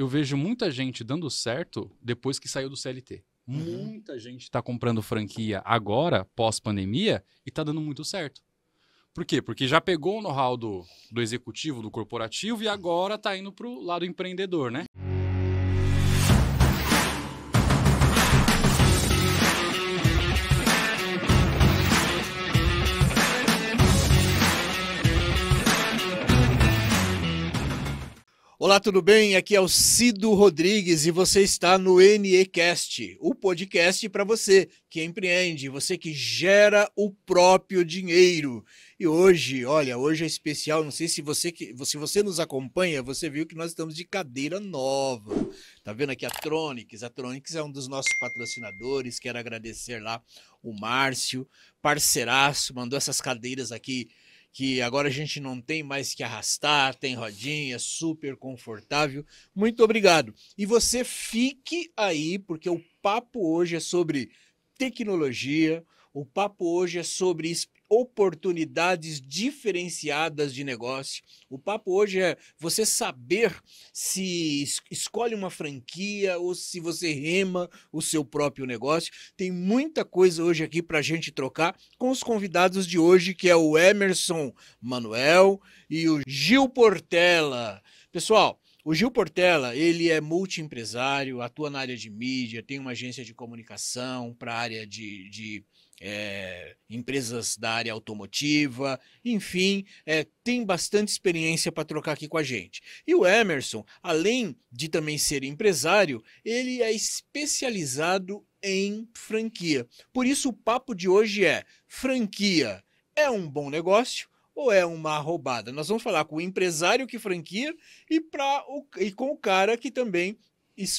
eu vejo muita gente dando certo depois que saiu do CLT. Uhum. Muita gente está comprando franquia agora, pós-pandemia, e está dando muito certo. Por quê? Porque já pegou o know-how do, do executivo, do corporativo, e agora está indo para o lado empreendedor, né? Olá, tudo bem? Aqui é o Cido Rodrigues e você está no NEcast, o podcast para você que empreende, você que gera o próprio dinheiro. E hoje, olha, hoje é especial, não sei se você que, se você nos acompanha, você viu que nós estamos de cadeira nova. Tá vendo aqui a Tronics? A Tronics é um dos nossos patrocinadores. Quero agradecer lá o Márcio, parceiraço, mandou essas cadeiras aqui que agora a gente não tem mais que arrastar, tem rodinha, super confortável. Muito obrigado. E você fique aí, porque o papo hoje é sobre tecnologia, o papo hoje é sobre oportunidades diferenciadas de negócio. O papo hoje é você saber se escolhe uma franquia ou se você rema o seu próprio negócio. Tem muita coisa hoje aqui para a gente trocar com os convidados de hoje, que é o Emerson Manuel e o Gil Portela. Pessoal, o Gil Portela, ele é multiempresário, atua na área de mídia, tem uma agência de comunicação para a área de, de é, empresas da área automotiva, enfim, é, tem bastante experiência para trocar aqui com a gente. E o Emerson, além de também ser empresário, ele é especializado em franquia. Por isso, o papo de hoje é: franquia é um bom negócio? ou é uma roubada? Nós vamos falar com o empresário que franquia e, o, e com o cara que também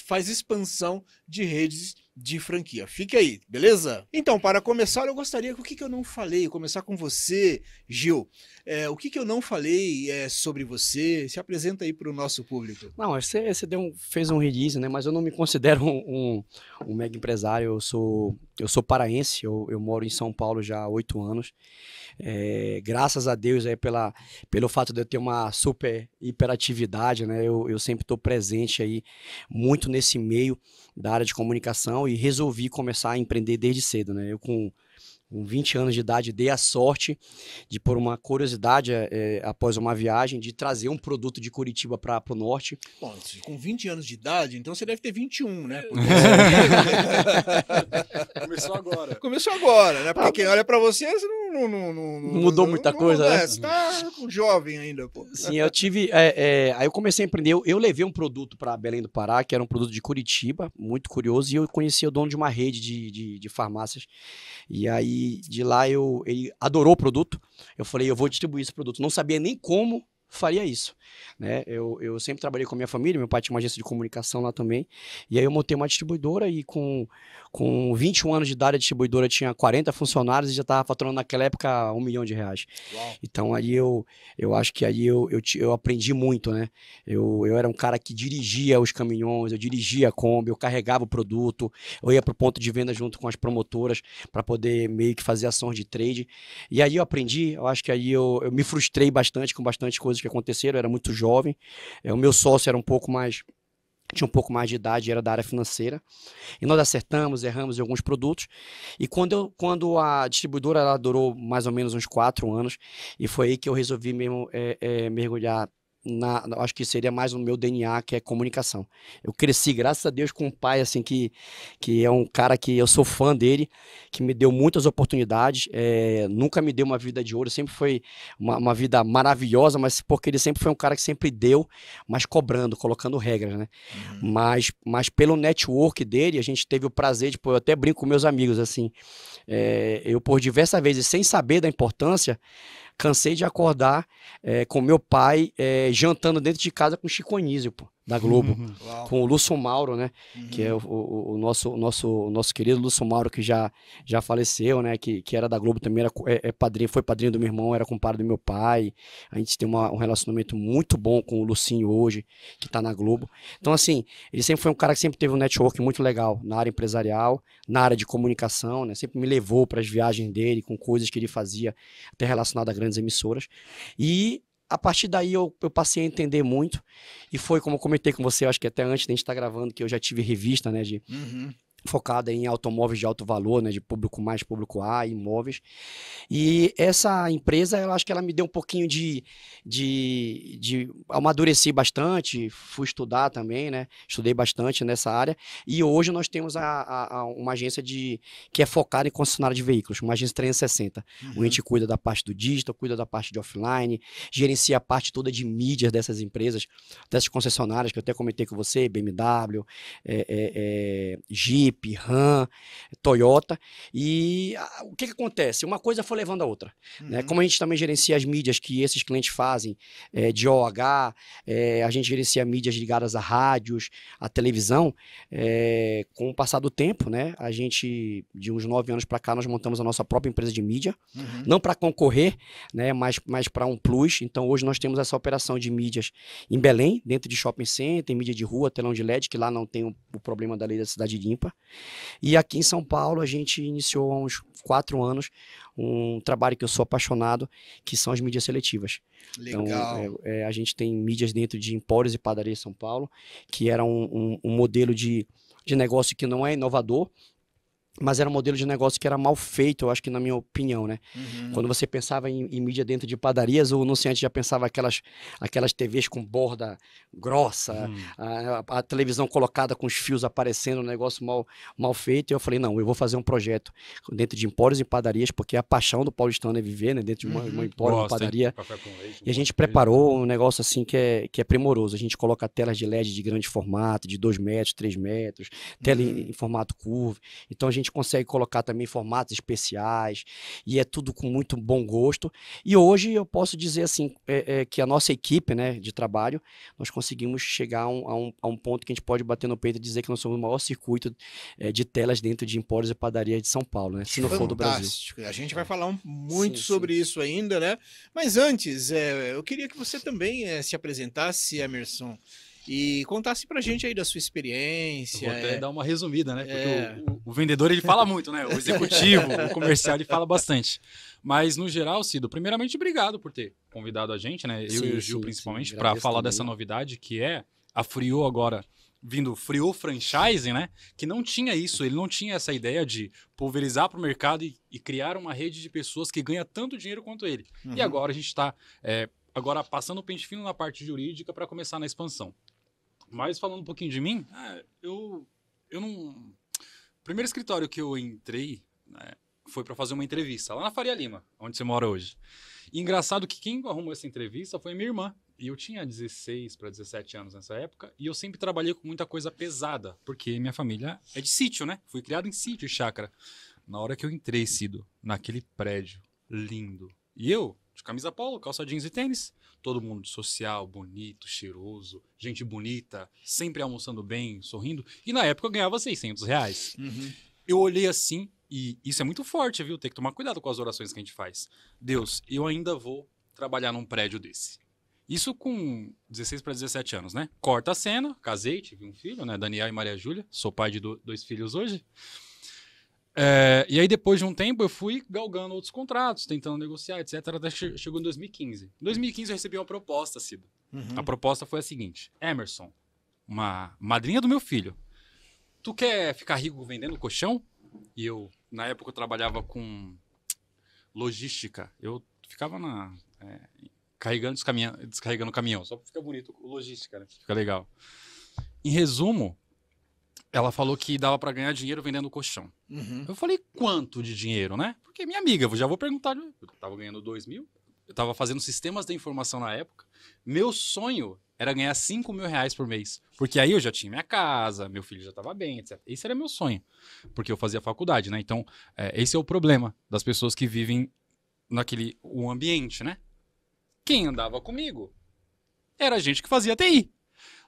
faz expansão de redes de franquia. Fique aí, beleza? Então, para começar, eu gostaria o que, que eu não falei, começar com você, Gil. É, o que, que eu não falei é, sobre você? Se apresenta aí para o nosso público. Não, você, você um, fez um release, né? Mas eu não me considero um, um, um mega empresário. Eu sou, eu sou paraense, eu, eu moro em São Paulo já há oito anos. É, graças a Deus aí é, pela, pelo fato de eu ter uma super hiperatividade, né? Eu, eu sempre estou presente aí muito nesse meio da área de comunicação profissional e resolvi começar a empreender desde cedo, né? Eu com com 20 anos de idade, dei a sorte de, por uma curiosidade, é, após uma viagem, de trazer um produto de Curitiba para o norte. Bom, com 20 anos de idade, então você deve ter 21, né? Porque... Começou agora. Começou agora, né? Porque ah, quem olha para você, você não, não, não, não mudou muita coisa, né? Você tá jovem ainda, pô. Sim, eu tive. É, é, aí eu comecei a empreender. Eu, eu levei um produto para Belém do Pará, que era um produto de Curitiba, muito curioso, e eu conheci o dono de uma rede de, de, de farmácias e aí de lá eu ele adorou o produto. Eu falei, eu vou distribuir esse produto. Não sabia nem como faria isso. Né? Eu, eu sempre trabalhei com a minha família, meu pai tinha uma agência de comunicação lá também. E aí eu montei uma distribuidora e com, com 21 anos de idade, a distribuidora tinha 40 funcionários e já estava faturando naquela época um milhão de reais. Uau. Então aí eu, eu acho que aí eu, eu, eu aprendi muito, né? Eu, eu era um cara que dirigia os caminhões, eu dirigia a Kombi, eu carregava o produto, eu ia para o ponto de venda junto com as promotoras para poder meio que fazer ações de trade. E aí eu aprendi, eu acho que aí eu, eu me frustrei bastante com bastante coisas que aconteceram, eu era muito jovem. É, o meu sócio era um pouco mais tinha um pouco mais de idade, era da área financeira. E nós acertamos, erramos em alguns produtos. E quando, eu, quando a distribuidora ela durou mais ou menos uns quatro anos, e foi aí que eu resolvi mesmo é, é, mergulhar na, acho que seria mais no meu DNA, que é comunicação. Eu cresci, graças a Deus, com um pai assim que, que é um cara que eu sou fã dele, que me deu muitas oportunidades, é, nunca me deu uma vida de ouro, sempre foi uma, uma, vida maravilhosa, mas porque ele sempre foi um cara que sempre deu, mas cobrando, colocando regras, né? Uhum. Mas, mas pelo network dele, a gente teve o prazer de, pô, eu até brinco com meus amigos, assim, é, eu por diversas vezes, sem saber da importância, Cansei de acordar é, com meu pai é, jantando dentro de casa com Chico pô da Globo, uhum. com o Lúcio Mauro, né? Uhum. Que é o, uhum. o, o, nosso, o nosso, nosso querido Lúcio Mauro, que já, já faleceu, né? Que, que era da Globo também, era, é, é padrinho, foi padrinho do meu irmão, era compadre do meu pai. A gente tem uma, um relacionamento muito bom com o Lucinho hoje, que tá na Globo. Então, assim, ele sempre foi um cara que sempre teve um network muito legal na área empresarial, na área de comunicação, né? Sempre me levou para as viagens dele, com coisas que ele fazia, até relacionado a grandes emissoras. E a partir daí eu, eu, passei a entender muito. E foi como eu comentei com você, acho que até antes da gente estar tá gravando, que eu já tive revista, né, de, uhum focada em automóveis de alto valor, né, de público mais, público A, imóveis. E essa empresa, eu acho que ela me deu um pouquinho de, de, de amadureci bastante, fui estudar também, né, estudei bastante nessa área. E hoje nós temos a, a, a uma agência de que é focada em concessionária de veículos, uma agência 360. Uhum. A gente cuida da parte do digital, cuida da parte de offline, gerencia a parte toda de mídia dessas empresas, dessas concessionárias que eu até comentei com você, BMW, é, é, é Jeep, Jeep, Ram, Toyota. E a, ah, o que, que acontece? Uma coisa foi levando a outra. Né? Uhum. Né? Como a gente também gerencia as mídias que esses clientes fazem, é, de OH, é, a gente gerencia mídias ligadas a rádios, a televisão. É, com o passar do tempo, né, a gente, de uns nove anos para cá, nós montamos a nossa própria empresa de mídia. Uhum. Não para concorrer, né, mas, mas para um plus. Então, hoje nós temos essa operação de mídias em Belém, dentro de shopping center, mídia de rua, telão de LED, que lá não tem o, o problema da lei da cidade limpa. E aqui em São Paulo a gente iniciou há uns quatro anos um trabalho que eu sou apaixonado, que são as mídias seletivas. Então, Legal. Então, é, é, a gente tem mídias dentro de empórios e padarias São Paulo, que era um, um, um modelo de, de negócio que não é inovador, mas era um modelo de negócio que era mal feito, eu acho que na minha opinião, né? Uhum. Quando você pensava em, em, mídia dentro de padarias, o anunciante já pensava aquelas, aquelas TVs com borda grossa, uhum. a, a, televisão colocada com os fios aparecendo, um negócio mal, mal feito. E eu falei, não, eu vou fazer um projeto dentro de empórios e padarias, porque a paixão do paulistano é viver, né? Dentro de uma, uhum. uma empório, uma padaria. Leite, e a gente preparou um negócio assim que é, que é primoroso. A gente coloca telas de LED de grande formato, de 2 metros, 3 metros, tela em, uhum. em formato curvo. Então a gente gente consegue colocar também formatos especiais e é tudo com muito bom gosto. E hoje eu posso dizer assim é, é, que a nossa equipe né, de trabalho, nós conseguimos chegar a um, a, um, a um, ponto que a gente pode bater no peito e dizer que nós somos o maior circuito é, de telas dentro de empórios e padarias de São Paulo, né? Se não for do Brasil. A gente vai falar um, muito sim, sobre sim. isso ainda, né? Mas antes, é, eu queria que você também é, se apresentasse, Emerson e contasse a gente aí da sua experiência. Eu vou até é... dar uma resumida, né? Porque é... o, o, vendedor ele fala muito, né? O executivo, o comercial ele fala bastante. Mas no geral, Cido, primeiramente obrigado por ter convidado a gente, né? Eu sim, e o Gil sim, principalmente para falar também. dessa novidade que é a Frio agora vindo Frio Franchising, né? Que não tinha isso, ele não tinha essa ideia de pulverizar para o mercado e, e, criar uma rede de pessoas que ganha tanto dinheiro quanto ele. Uhum. E agora a gente está é, agora passando o pente fino na parte jurídica para começar na expansão. Mas falando um pouquinho de mim, é, eu, eu não. O primeiro escritório que eu entrei né, foi para fazer uma entrevista lá na Faria Lima, onde você mora hoje. E engraçado que quem arrumou essa entrevista foi minha irmã. E eu tinha 16 para 17 anos nessa época, e eu sempre trabalhei com muita coisa pesada, porque minha família é de sítio, né? Fui criado em sítio e chácara. Na hora que eu entrei, Cido, naquele prédio lindo. E eu, de camisa polo, calça jeans e tênis. Todo mundo social, bonito, cheiroso, gente bonita, sempre almoçando bem, sorrindo. E na época eu ganhava 600 reais. Uhum. Eu olhei assim, e isso é muito forte, viu? Tem que tomar cuidado com as orações que a gente faz. Deus, eu ainda vou trabalhar num prédio desse. Isso com 16 para 17 anos, né? Corta a cena, casei, tive um filho, né? Daniel e Maria Júlia. Sou pai de dois filhos hoje. É, e aí, depois de um tempo, eu fui galgando outros contratos, tentando negociar, etc. Até che chegou em 2015. Em 2015, eu recebi uma proposta, Cida. Uhum. A proposta foi a seguinte: Emerson, uma madrinha do meu filho, tu quer ficar rico vendendo colchão? E eu, na época, eu trabalhava com logística. Eu ficava na. É, carregando, descarregando o caminhão. Só fica bonito, logística, né? Fica legal. Em resumo, ela falou que dava para ganhar dinheiro vendendo colchão. Uhum. Eu falei, quanto de dinheiro, né? Porque minha amiga, já vou perguntar. Né? Eu tava ganhando 2 mil, eu tava fazendo sistemas de informação na época. Meu sonho era ganhar 5 mil reais por mês. Porque aí eu já tinha minha casa, meu filho já tava bem, etc. Esse era meu sonho. Porque eu fazia faculdade, né? Então, é, esse é o problema das pessoas que vivem naquele o ambiente, né? Quem andava comigo era gente que fazia TI.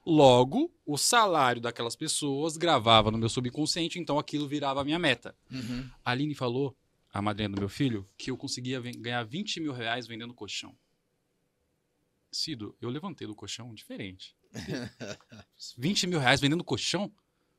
Logo, o salário daquelas pessoas gravava no meu subconsciente, então aquilo virava a minha meta. Uhum. A Aline falou, a madrinha do meu filho, que eu conseguia ganhar 20 mil reais vendendo colchão. Cido, eu levantei do colchão diferente. 20 mil reais vendendo colchão?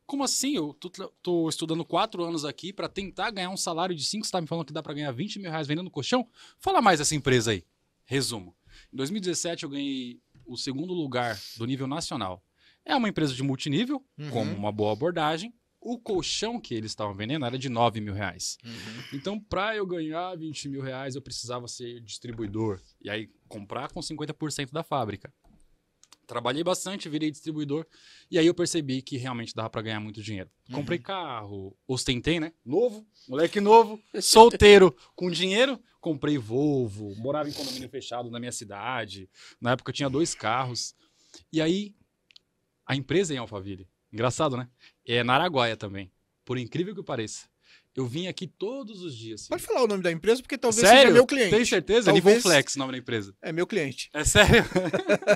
Como assim? Eu tô, tô estudando quatro anos aqui para tentar ganhar um salário de cinco. Você tá me falando que dá para ganhar 20 mil reais vendendo colchão? Fala mais essa empresa aí. Resumo. Em 2017, eu ganhei o segundo lugar do nível nacional é uma empresa de multinível, uhum. uma boa abordagem. O colchão que eles estavam vendendo era de 9 mil reais. Uhum. Então, para eu ganhar 20 mil reais, eu precisava ser distribuidor. E aí, comprar com 50% da fábrica trabalhei bastante, virei distribuidor. E aí eu percebi que realmente dava para ganhar muito dinheiro. Uhum. Comprei carro, ostentei, né? Novo, moleque novo, solteiro, com dinheiro. Comprei Volvo, morava em condomínio fechado na minha cidade. Na época eu tinha dois carros. E aí, a empresa é em Alphaville, engraçado, né? É na Araguaia também, por incrível que pareça. Eu vim aqui todos os dias. Pode falar o nome da empresa, porque talvez sério? seja meu cliente. Tem certeza? Talvez... Nivon Flex, o nome da empresa. É meu cliente. É sério?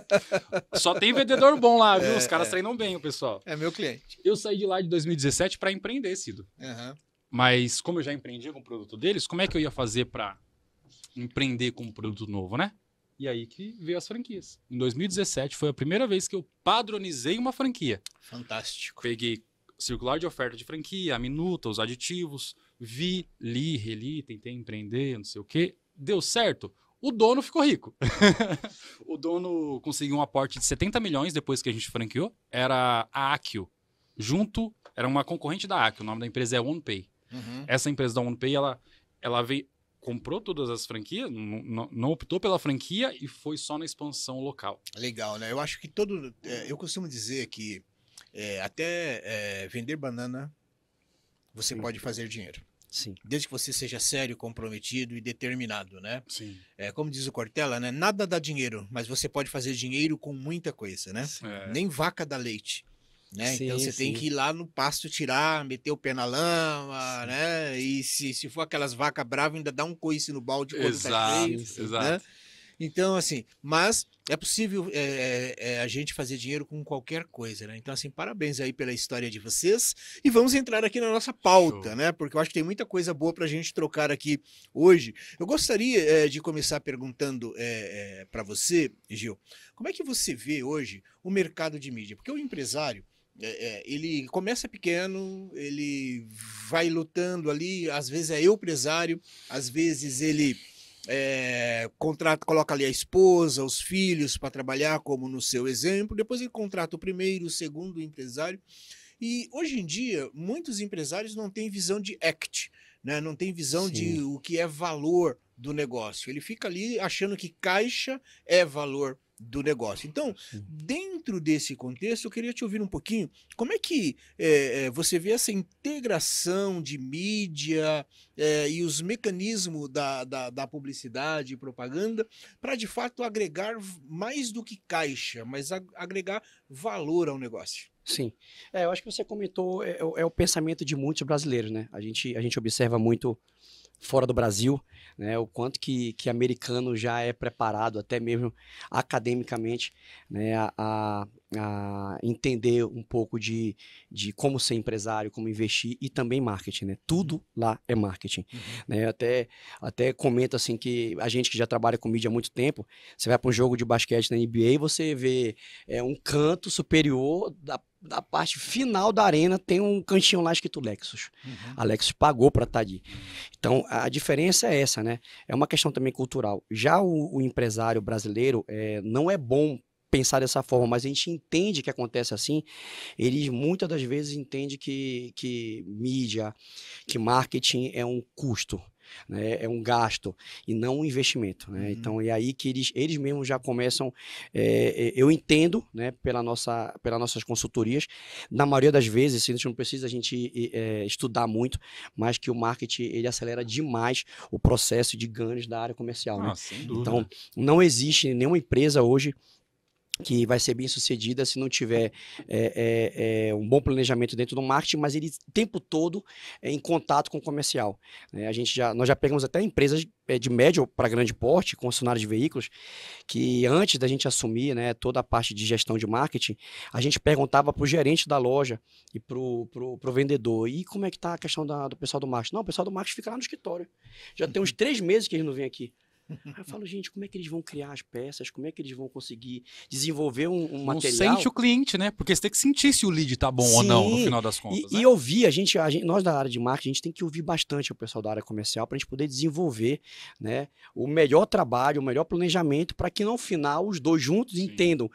Só tem vendedor bom lá, viu? É, Os caras é. treinam bem, o pessoal. É meu cliente. Eu saí de lá de 2017 para empreender, Cido. Uhum. Mas como eu já empreendia com o produto deles, como é que eu ia fazer para empreender com um produto novo, né? E aí que veio as franquias. Em 2017 foi a primeira vez que eu padronizei uma franquia. Fantástico. Peguei circular de oferta de franquia, a minuta, os aditivos, vi, li, reli, tentei empreender, não sei o quê. Deu certo? O dono ficou rico. o dono conseguiu um aporte de 70 milhões depois que a gente franqueou. Era a Accio. Junto, era uma concorrente da Accio. O nome da empresa é OnePay. Uhum. Essa empresa da OnePay, ela, ela veio, comprou todas as franquias, não optou pela franquia e foi só na expansão local. Legal, né? Eu acho que todo. É, eu costumo dizer que é, até é, vender banana, você Sim. pode fazer dinheiro. Sim. Desde que você seja sério, comprometido e determinado, né? Sim. É, como diz o Cortella, né? Nada dá dinheiro, mas você pode fazer dinheiro com muita coisa, né? É. Nem vaca dá leite. Né? Sim, então você sim. tem que ir lá no pasto tirar, meter o pé na lama, sim. né? E se, se for aquelas vacas bravas, ainda dá um coice no balde quando tá exato, tá feio, exato. Né? Então, assim, mas é possível é, é, é, a gente fazer dinheiro com qualquer coisa, né? Então, assim, parabéns aí pela história de vocês. E vamos entrar aqui na nossa pauta, Show. né? Porque eu acho que tem muita coisa boa para a gente trocar aqui hoje. Eu gostaria é, de começar perguntando é, é, para você, Gil, como é que você vê hoje o mercado de mídia? Porque o empresário. É, ele começa pequeno, ele vai lutando ali, às vezes é eu empresário, às vezes ele é, contrata, coloca ali a esposa, os filhos para trabalhar, como no seu exemplo. Depois ele contrata o primeiro, o segundo empresário. E hoje em dia, muitos empresários não têm visão de act, né? não têm visão Sim. de o que é valor do negócio. Ele fica ali achando que caixa é valor do negócio. Então, Sim. dentro desse contexto, eu queria te ouvir um pouquinho. Como é que é, é você vê essa integração de mídia é, e os mecanismos da, da, da publicidade e propaganda para, de fato, agregar mais do que caixa, mas agregar valor ao negócio? Sim. É, eu acho que você comentou, é, é, é o pensamento de muitos brasileiros, né? A gente, a gente observa muito fora do Brasil, né, o quanto que, que americano já é preparado, até mesmo academicamente, né, a, a, a entender um pouco de, de como ser empresário, como investir e também marketing. Né? Tudo uhum. lá é marketing. Uhum. Né? Até, até comento assim que a gente que já trabalha com mídia há muito tempo, você vai para um jogo de basquete na NBA e você vê é, um canto superior da da parte final da arena tem um cantinho lá escrito Lexus. Uhum. A Lexus pagou para estar tá ali. Então a diferença é essa, né? É uma questão também cultural. Já o, o empresário brasileiro é, não é bom pensar dessa forma, mas a gente entende que acontece assim. Eles muitas das vezes entende que, que mídia, que marketing é um custo né? é um gasto e não um investimento. Né? Uhum. Então, é aí que eles, eles mesmos já começam. É, é eu entendo, né, pela nossa, pelas nossas consultorias, na maioria das vezes, assim, a gente não precisa a gente é, estudar muito, mas que o marketing ele acelera demais o processo de ganhos da área comercial. Né? Ah, né? Então, não existe nenhuma empresa hoje que vai ser bem sucedida se não tiver é, é, é, um bom planejamento dentro do marketing, mas ele o tempo todo é, em contato com o comercial. Né? a gente já, nós já pegamos até empresas de, eh, de médio para grande porte, concessionários de veículos, que antes da gente assumir né, toda a parte de gestão de marketing, a gente perguntava para o gerente da loja e para o vendedor, e como é que está a questão da, do pessoal do marketing? Não, o pessoal do marketing fica lá no escritório. Já tem uns uhum. três meses que ele não vem aqui eu falo, gente, como é que eles vão criar as peças? Como é que eles vão conseguir desenvolver um, um não material? sente o cliente, né? Porque você tem que sentir se o lead tá bom Sim. ou não, no final das contas. E, né? e ouvir, a gente, a gente, nós da área de marketing, a gente tem que ouvir bastante o pessoal da área comercial para a gente poder desenvolver né, o melhor trabalho, o melhor planejamento, para que no final os dois juntos Sim. entendam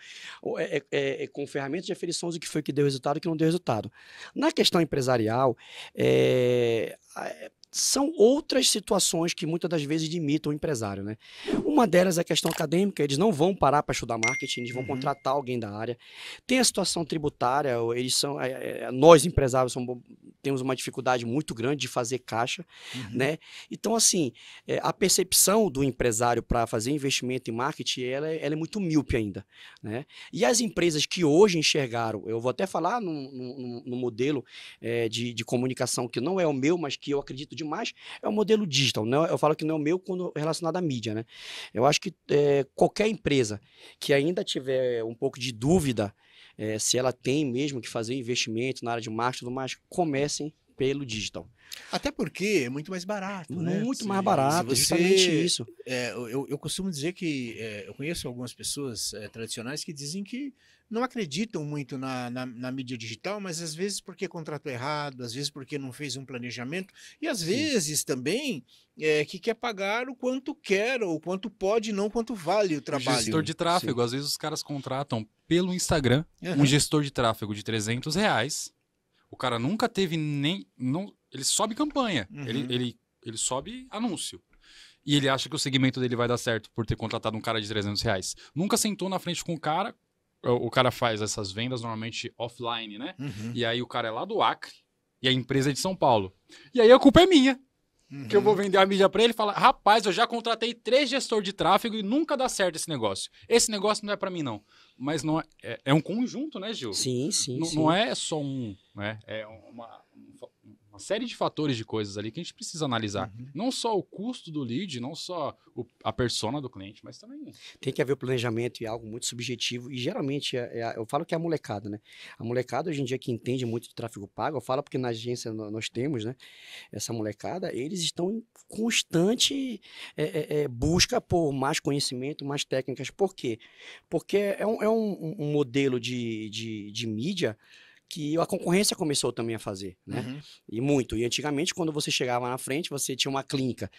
é, é, é, é, com ferramentas de aferição o que foi que deu resultado e o que não deu resultado. Na questão empresarial, é, são outras situações que muitas das vezes limitam o empresário, né? Uma delas é a questão acadêmica, eles não vão parar para estudar marketing, eles vão uhum. contratar alguém da área. Tem a situação tributária, eles são, é, é, é nós empresários somos, temos uma dificuldade muito grande de fazer caixa, uhum. né? Então, assim, é, a percepção do empresário para fazer investimento em marketing, ela, é, ela, é muito míope ainda, né? E as empresas que hoje enxergaram, eu vou até falar num, modelo de, de comunicação que não é o meu, mas que eu acredito de vende mais é o modelo digital. Não, né? eu falo que não é o meu quando relacionado à mídia, né? Eu acho que é, qualquer empresa que ainda tiver um pouco de dúvida é, se ela tem mesmo que fazer investimento na área de marketing e tudo mais, comecem pelo digital. Até porque é muito mais barato, né? Muito mais barato, você, justamente isso. É, eu, eu, costumo dizer que é, eu conheço algumas pessoas é, tradicionais que dizem que não acreditam muito na, na, na, mídia digital, mas às vezes porque contratou errado, às vezes porque não fez um planejamento, e às Sim. vezes também é, que quer pagar o quanto quer, ou quanto pode, não quanto vale o trabalho. gestor de tráfego, Sim. às vezes os caras contratam pelo Instagram uhum. um gestor de tráfego de 300 reais o cara nunca teve nem. Não, ele sobe campanha, uhum. ele, ele, ele sobe anúncio. E ele acha que o segmento dele vai dar certo por ter contratado um cara de 300 reais. Nunca sentou na frente com o cara. O, cara faz essas vendas normalmente offline, né? Uhum. E aí o cara é lá do Acre e a empresa é de São Paulo. E aí a culpa é minha. Uhum. Que eu vou vender a mídia para ele e fala: rapaz, eu já contratei três gestores de tráfego e nunca dá certo esse negócio. Esse negócio não é para mim, não mas não é, é, é um conjunto, né, Gil? Sim, sim. N sim. Não é só um, né? É uma uma série de fatores de coisas ali que a gente precisa analisar. Uhum. Não só o custo do lead, não só o, a persona do cliente, mas também. Tem que haver o planejamento e algo muito subjetivo. E geralmente, é, é, eu falo que é a molecada, né? A molecada hoje em dia que entende muito do tráfego pago, eu falo porque na agência nós temos, né? Essa molecada, eles estão em constante é, é, é, busca por mais conhecimento, mais técnicas. Por quê? Porque é um, é um, um modelo de, de, de mídia que a concorrência começou também a fazer, né? Uhum. E muito. E antigamente, quando você chegava na frente, você tinha uma clínica,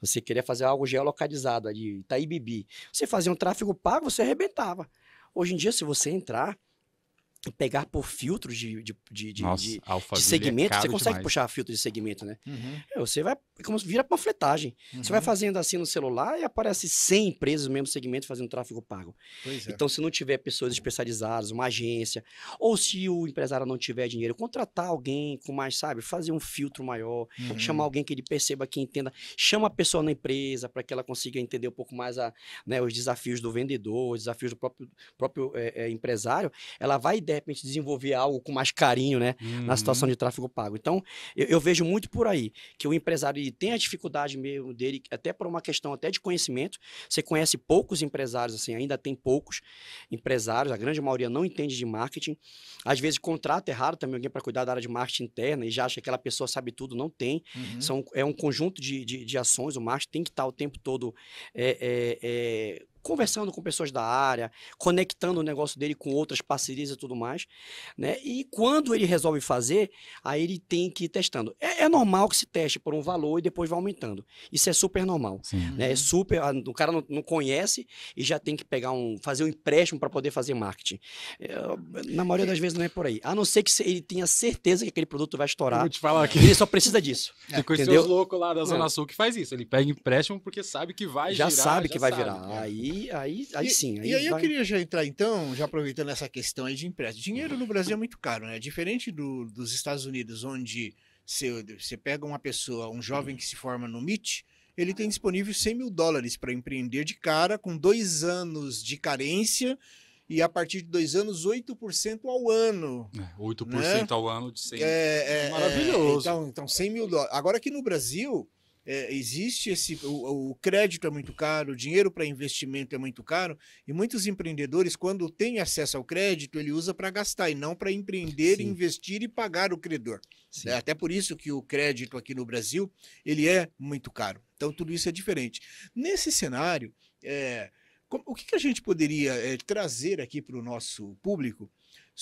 você queria fazer algo geolocalizado ali, Bibi. Você fazia um tráfego pago, você arrebentava. Hoje em dia, se você entrar, pegar por filtros de, de, de, de, de é segmento. É você consegue demais. puxar filtro de segmento, né? Uhum. É, você vai, é como vira panfletagem. Uhum. Você vai uhum. fazendo assim no celular e aparece 100 empresas no mesmo segmento fazendo tráfego pago. É. Então, se não tiver pessoas especializadas, uma agência, ou se o empresário não tiver dinheiro, contratar alguém com mais, sabe? Fazer um filtro maior, uhum. chamar alguém que ele perceba, que entenda. Chama a pessoa na empresa para que ela consiga entender um pouco mais a, né, os desafios do vendedor, os desafios do próprio, próprio empresário. Ela vai de repente desenvolver algo com mais carinho, né, uhum. na situação de tráfego pago. Então, eu, eu, vejo muito por aí que o empresário tem a dificuldade mesmo dele, até por uma questão até de conhecimento. Você conhece poucos empresários, assim, ainda tem poucos empresários, a grande maioria não entende de marketing. Às vezes contrata errado também alguém para cuidar da área de marketing interna e já acha que aquela pessoa sabe tudo, não tem. Uhum. São, é um conjunto de, de, de ações, o marketing tem que estar o tempo todo é, é, é, conversando com pessoas da área, conectando o negócio dele com outras parcerias e tudo mais, né? E quando ele resolve fazer, aí ele tem que ir testando. É, é normal que se teste por um valor e depois vai aumentando. Isso é super normal, Sim. né? É super, o cara não, não, conhece e já tem que pegar um, fazer um empréstimo para poder fazer marketing. É, na maioria das vezes não é por aí. A não ser que ele tenha certeza que aquele produto vai estourar. Eu vou te falar aqui. Ele só precisa disso. É, entendeu? Tem os loucos lá da Zona é. Sul que faz isso. Ele pega empréstimo porque sabe que vai já girar, sabe que vai virar. Né? Aí aí, aí, aí e, sim. Aí e aí vai... eu queria já entrar, então, já aproveitando essa questão aí de empréstimo. Dinheiro no Brasil é muito caro, né? Diferente do, dos Estados Unidos, onde você, você pega uma pessoa, um jovem que se forma no MIT, ele tem disponível 100 mil dólares para empreender de cara, com dois anos de carência e a partir de dois anos, 8% ao ano. É, 8% né? ao ano de 100 é, é, é, Maravilhoso. É, então, então, 100 mil dólares. Agora aqui no Brasil, é, existe esse. O, o, crédito é muito caro, o dinheiro para investimento é muito caro, e muitos empreendedores, quando tem acesso ao crédito, ele usa para gastar e não para empreender, Sim. investir e pagar o credor. É até por isso que o crédito aqui no Brasil ele é muito caro. Então, tudo isso é diferente. Nesse cenário, é, o que, que, a gente poderia é, trazer aqui para o nosso público?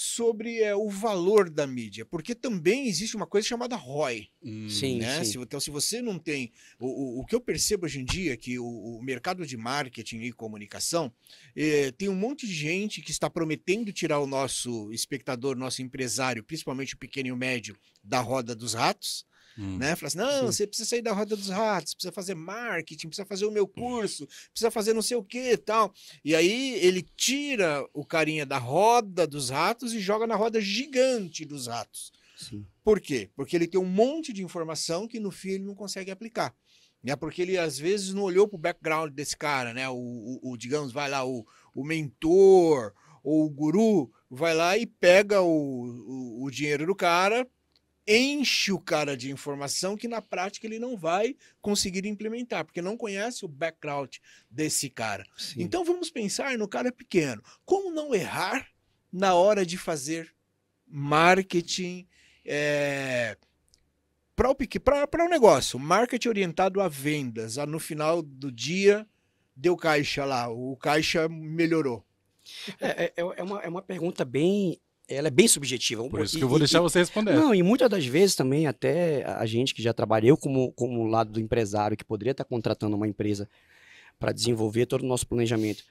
sobre é, o valor da mídia, porque também existe uma coisa chamada ROI. sim, hum, né? sim. Se, então, se você não tem. O, o, o, que eu percebo hoje em dia é que o, o mercado de marketing e comunicação eh, tem um monte de gente que está prometendo tirar o nosso espectador, nosso empresário, principalmente o pequeno e o médio, da roda dos ratos. Hum. Né? Falar assim, não, Sim. você precisa sair da roda dos ratos, precisa fazer marketing, precisa fazer o meu hum. curso, precisa fazer não sei o que e tal. E aí ele tira o carinha da roda dos ratos e joga na roda gigante dos ratos. Sim. Por quê? Porque ele tem um monte de informação que no fim ele não consegue aplicar. É Porque ele às vezes não olhou para o background desse cara, né? O, o, o, digamos, vai lá, o, o mentor ou o guru vai lá e pega o, o, o dinheiro do cara enche o cara de informação que na prática ele não vai conseguir implementar, porque não conhece o background desse cara. Sim. Então vamos pensar no cara pequeno. Como não errar na hora de fazer marketing é, eh, para o um negócio? Marketing orientado a vendas. a no final do dia, deu caixa lá, o caixa melhorou. É, é, é uma, é uma pergunta bem ela é bem subjetiva. Por isso e, que eu vou deixar você responder. Não, e muitas das vezes também, até a gente que já trabalhou como, como lado do empresário, que poderia estar contratando uma empresa para desenvolver todo o nosso planejamento,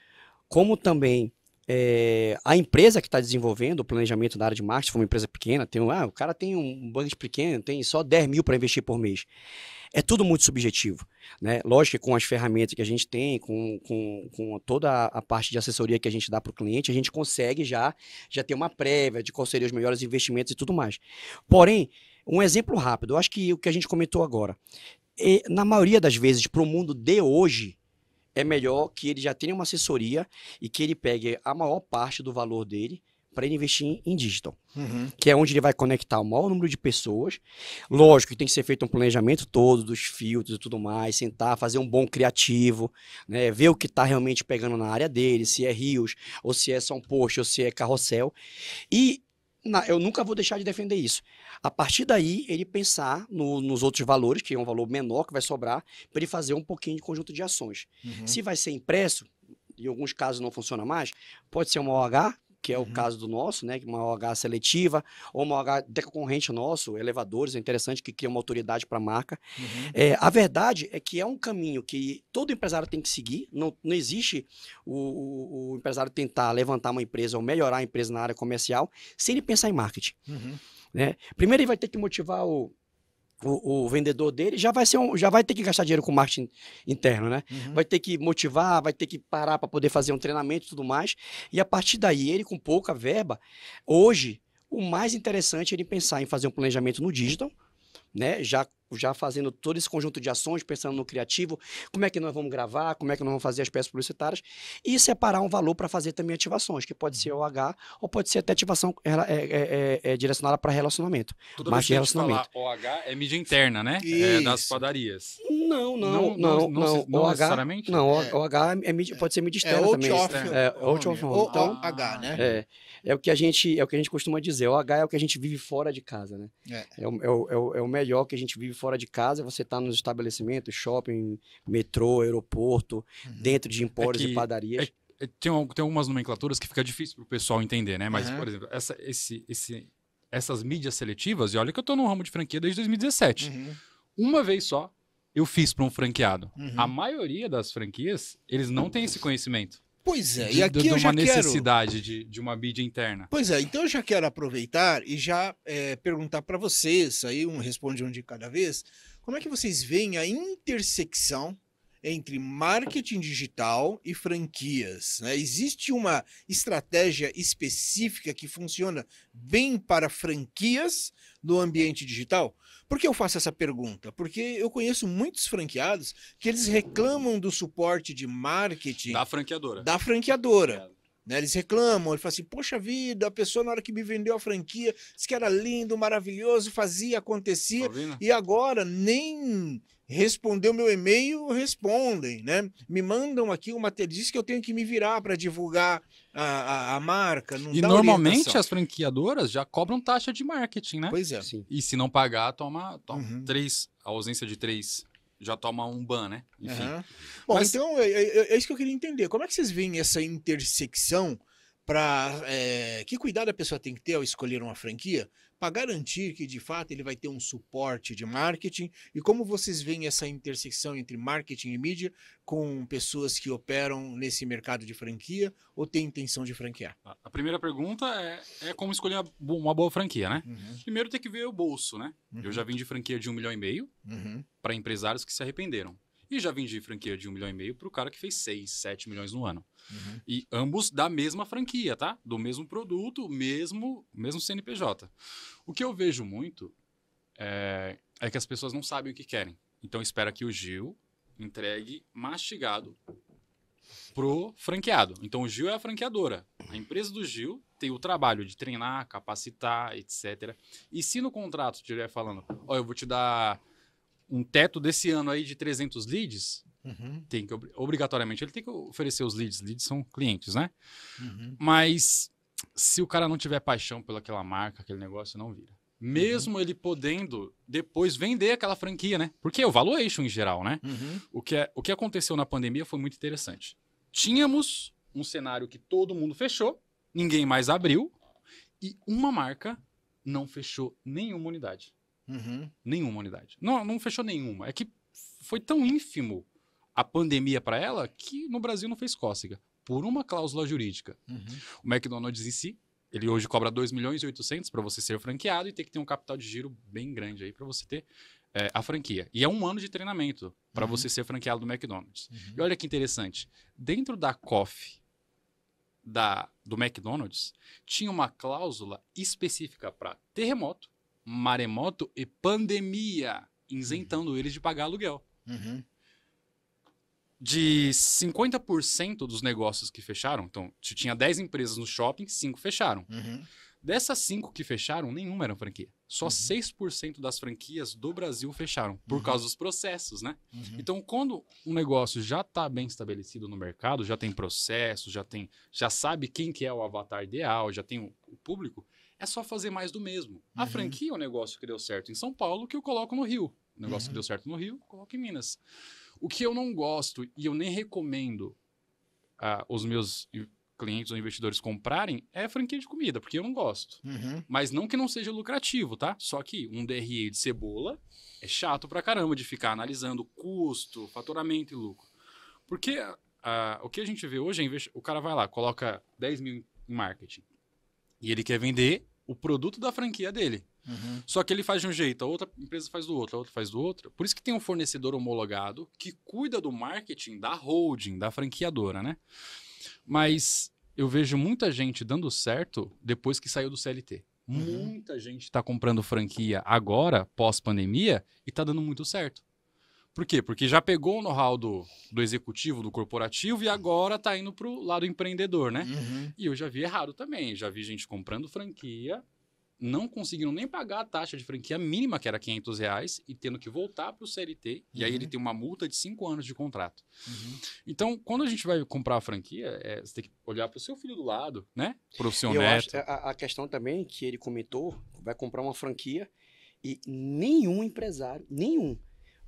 como também é, a empresa que está desenvolvendo o planejamento na área de marketing, foi uma empresa pequena, tem um, ah, o cara tem um budget pequeno, tem só 10 mil para investir por mês. É tudo muito subjetivo. Né? Lógico que com as ferramentas que a gente tem, com, com, com toda a parte de assessoria que a gente dá para o cliente, a gente consegue já, já ter uma prévia de quais seriam os melhores investimentos e tudo mais. Porém, um exemplo rápido, eu acho que o que a gente comentou agora. E, na maioria das vezes, para o mundo de hoje, é melhor que ele já tenha uma assessoria e que ele pegue a maior parte do valor dele para ele investir em digital, uhum. que é onde ele vai conectar o maior número de pessoas. Lógico que tem que ser feito um planejamento todo dos filtros e tudo mais, sentar, fazer um bom criativo, né, ver o que está realmente pegando na área dele, se é rios, ou se é só um post, ou se é carrossel. E na, eu nunca vou deixar de defender isso. A partir daí, ele pensar no, nos outros valores, que é um valor menor que vai sobrar, para ele fazer um pouquinho de conjunto de ações. Uhum. Se vai ser impresso, em alguns casos não funciona mais, pode ser uma OH, que é o uhum. caso do nosso, né? É uma OH seletiva ou uma OH decorrente nosso, elevadores, é interessante que cria uma autoridade para a marca. Uhum. É, a verdade é que é um caminho que todo empresário tem que seguir. Não, não existe o, o, o empresário tentar levantar uma empresa ou melhorar a empresa na área comercial sem ele pensar em marketing. Uhum. Né? Primeiro ele vai ter que motivar o, o, o, vendedor dele já vai ser um, já vai ter que gastar dinheiro com marketing interno, né? Uhum. Vai ter que motivar, vai ter que parar para poder fazer um treinamento e tudo mais. E a partir daí, ele com pouca verba, hoje o mais interessante é ele pensar em fazer um planejamento no digital né? Já já fazendo todo esse conjunto de ações, pensando no criativo, como é que nós vamos gravar, como é que nós vamos fazer as peças publicitárias, e separar um valor para fazer também ativações, que pode ser OH ou pode ser até ativação é, é, é, é, direcionada para relacionamento. Tudo mais relacionamento. Falar OH é mídia interna, né? É das padarias. Não, não, não, não. Não, não, OH, necessariamente? Não, OH é mídia, pode ser mídia externa também. É, out of home. Então, OH, né? É é o que a gente é o que a gente costuma dizer. O H é o que a gente vive fora de casa, né? É, é, o, é, o, é o, é melhor que a gente vive fora de casa. Você está nos estabelecimentos, shopping, metrô, aeroporto, uhum. dentro de é empórios que, e padarias. É tem, tem algumas nomenclaturas que fica difícil para o pessoal entender, né? Mas, uhum. por exemplo, essa, esse, esse, essas mídias seletivas, e olha que eu estou no ramo de franquia desde 2017. Uhum. Uma vez só eu fiz para um franqueado. Uhum. A maioria das franquias, eles não têm esse conhecimento. Pois é, de, e aqui de, eu já uma necessidade quero... de, de uma mídia interna. Pois é, então eu já quero aproveitar e já é, perguntar para vocês, aí um responde um de cada vez, como é que vocês veem a intersecção entre marketing digital e franquias? Né? Existe uma estratégia específica que funciona bem para franquias no ambiente digital? Por que eu faço essa pergunta? Porque eu conheço muitos franqueados que eles reclamam do suporte de marketing da franqueadora. Da franqueadora. Né, eles reclamam, eles falam assim: Poxa vida, a pessoa na hora que me vendeu a franquia disse que era lindo, maravilhoso, fazia, acontecia, tá e agora nem respondeu meu e-mail, respondem, né? Me mandam aqui uma diz que eu tenho que me virar para divulgar a, a, a marca. e normalmente orientação. as franqueadoras já cobram taxa de marketing, né? Pois é. Sim. E se não pagar, toma, toma uhum. três, a ausência de três já toma um ban, né? Enfim. Uhum. Bom, Mas... então é, é, é, é, isso que eu queria entender. Como é que vocês veem essa intersecção para é, que cuidado a pessoa tem que ter ao escolher uma franquia? para garantir que de fato ele vai ter um suporte de marketing? E como vocês veem essa intersecção entre marketing e mídia com pessoas que operam nesse mercado de franquia ou têm intenção de franquear? A primeira pergunta é, é como escolher uma boa franquia, né? Uhum. Primeiro tem que ver o bolso, né? Uhum. Eu já vim uhum. de franquia de um milhão e meio uhum. para empresários que se arrependeram. E já vendi franquia de um milhão e meio para o cara que fez 6, 7 milhões no ano. Uhum. E ambos da mesma franquia, tá? Do mesmo produto, mesmo, mesmo CNPJ. O que eu vejo muito é, é que as pessoas não sabem o que querem. Então espera que o Gil entregue mastigado pro franqueado. Então o Gil é a franqueadora. A empresa do Gil tem o trabalho de treinar, capacitar, etc. E se no contrato estiver falando, ó, oh, eu vou te dar um teto desse ano aí de 300 leads, uhum. tem que obrigatoriamente ele tem que oferecer os leads. Leads são clientes, né? Uhum. Mas se o cara não tiver paixão pelaquela marca, aquele negócio não vira. Mesmo uhum. ele podendo depois vender aquela franquia, né? Porque é o valuation em geral, né? Uhum. O, que é, o que aconteceu na pandemia foi muito interessante. Tínhamos um cenário que todo mundo fechou, ninguém mais abriu, e uma marca não fechou nenhuma unidade. Uhum. Nenhuma unidade. Não, não fechou nenhuma. É que foi tão ínfimo a pandemia para ela que no Brasil não fez cócega. Por uma cláusula jurídica. Uhum. O McDonald's em si, ele hoje cobra 2 milhões e 800 para você ser franqueado e tem que ter um capital de giro bem grande aí para você ter é, a franquia. E é um ano de treinamento para uhum. você ser franqueado do McDonald's. Uhum. E olha que interessante. Dentro da COF da, do McDonald's, tinha uma cláusula específica para terremoto, maremoto e pandemia, isentando uhum. eles de pagar aluguel. Uhum. De 50% dos negócios que fecharam, então, se tinha 10 empresas no shopping, 5 fecharam. Uhum. Dessas 5 que fecharam, nenhuma era franquia. Só uhum. 6% das franquias do Brasil fecharam, por uhum. causa dos processos, né? Uhum. Então, quando um negócio já está bem estabelecido no mercado, já tem processo, já tem, já sabe quem que é o avatar ideal, já tem o, o público, é só fazer mais do mesmo. Uhum. A franquia é um negócio que deu certo em São Paulo, que eu coloco no Rio. O negócio uhum. que deu certo no Rio, eu coloco em Minas. O que eu não gosto e eu nem recomendo uh, os meus clientes ou investidores comprarem é franquia de comida, porque eu não gosto. Uhum. Mas não que não seja lucrativo, tá? Só que um DRE de cebola é chato pra caramba de ficar analisando custo, faturamento e lucro. Porque uh, o que a gente vê hoje é o cara vai lá, coloca 10 mil em marketing e ele quer vender o produto da franquia dele. Uhum. Só que ele faz de um jeito, a outra empresa faz do outro, a outra faz do outro. Por isso que tem um fornecedor homologado que cuida do marketing da holding, da franqueadora, né? Mas eu vejo muita gente dando certo depois que saiu do CLT. Uhum. Muita gente está comprando franquia agora, pós-pandemia, e está dando muito certo. Por quê? Porque já pegou o know-how do, do executivo, do corporativo, e agora está indo para o lado empreendedor, né? Uhum. E eu já vi errado também. Já vi gente comprando franquia, não conseguiram nem pagar a taxa de franquia mínima, que era 500 reais, e tendo que voltar para o CLT. Uhum. E aí ele uhum. tem uma multa de 5 anos de contrato. Uhum. Então, quando a gente vai comprar a franquia, é, você tem que olhar para o seu filho do lado, né? Para o seu eu neto. É, a, a questão também que ele comentou, vai comprar uma franquia e nenhum empresário, nenhum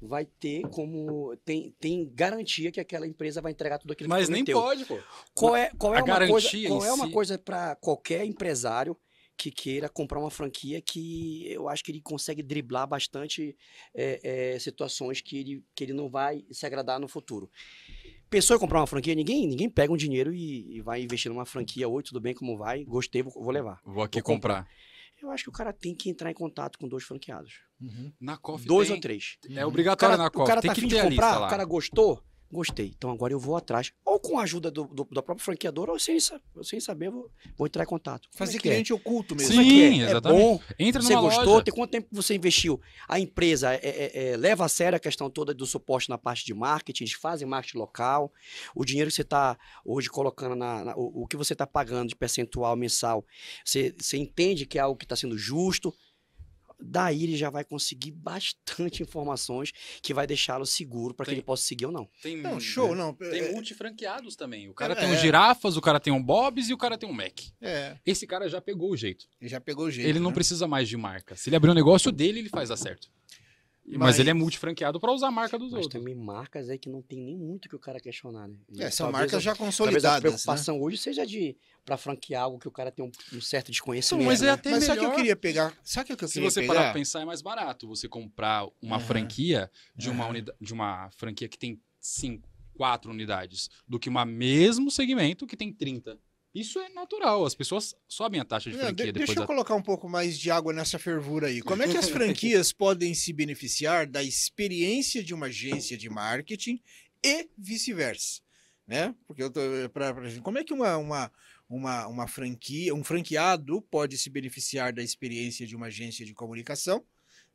vai ter como tem, tem garantia que aquela empresa vai entregar tudo aquilo Mas que Mas nem pode, pô. Qual é qual é A uma coisa, qual é uma si... coisa para qualquer empresário que queira comprar uma franquia que eu acho que ele consegue driblar bastante é, é, situações que ele, que ele não vai se agradar no futuro. Pensou em comprar uma franquia? Ninguém, ninguém pega um dinheiro e, e vai investir numa franquia. Oi, tudo bem, como vai? Gostei, vou, vou levar. Vou aqui vou comprar. comprar. Eu acho que o cara tem que entrar em contato com dois franqueados. Uhum. Na COF Dois tem... ou três. É obrigatório cara, na COF. O cara tem tá que afim de comprar, o cara gostou, gostei. Então agora eu vou atrás. Ou com a ajuda do, do, da própria franqueadora, ou sem, sem saber, vou, vou entrar em contato. Fazer é, é? cliente é? oculto mesmo. É Sim, é? é exatamente. É bom, Entra você gostou, loja. tem quanto tempo você investiu? A empresa leva a sério a questão toda do suporte na parte de marketing, eles fazem marketing local. O dinheiro que você está hoje colocando, na, na o, o, que você está pagando de percentual mensal, você, você entende que é algo que está sendo justo daí ele já vai conseguir bastante informações que vai deixá-lo seguro para que ele possa seguir ou não. Tem, não, show, né? não. Tem é, multifranqueados também. O é, cara é, tem um girafas, o cara tem um Bob's e o cara tem um Mac. É. Esse cara já pegou o jeito. Ele já pegou o jeito. Ele né? não precisa mais de marca. Se ele abrir um negócio dele, ele faz dar certo. Mas, mas ele é multifranqueado para usar a marca dos mas outros. também marcas aí que não tem nem muito que o cara questionar, né? é, são marcas já consolidadas. a né? preocupação né? hoje seja de para franquear algo que o cara tem um, um certo desconhecimento. Então, mas é né? até né? melhor. Sabe que eu queria pegar? Sabe que eu queria Se você pegar? parar para pensar é mais barato você comprar uma uhum. franquia de uma uhum. unidade, de uma franquia que tem cinco, quatro unidades do que uma mesmo segmento que tem 30. Isso é natural, as pessoas sobem a taxa de franquia. depois. deixa eu da... colocar um pouco mais de água nessa fervura aí. Como é que as franquias podem se beneficiar da experiência de uma agência de marketing e vice-versa? Né? Porque eu tô, é pra, pra, como é que uma, uma, uma, uma franquia, um franqueado pode se beneficiar da experiência de uma agência de comunicação,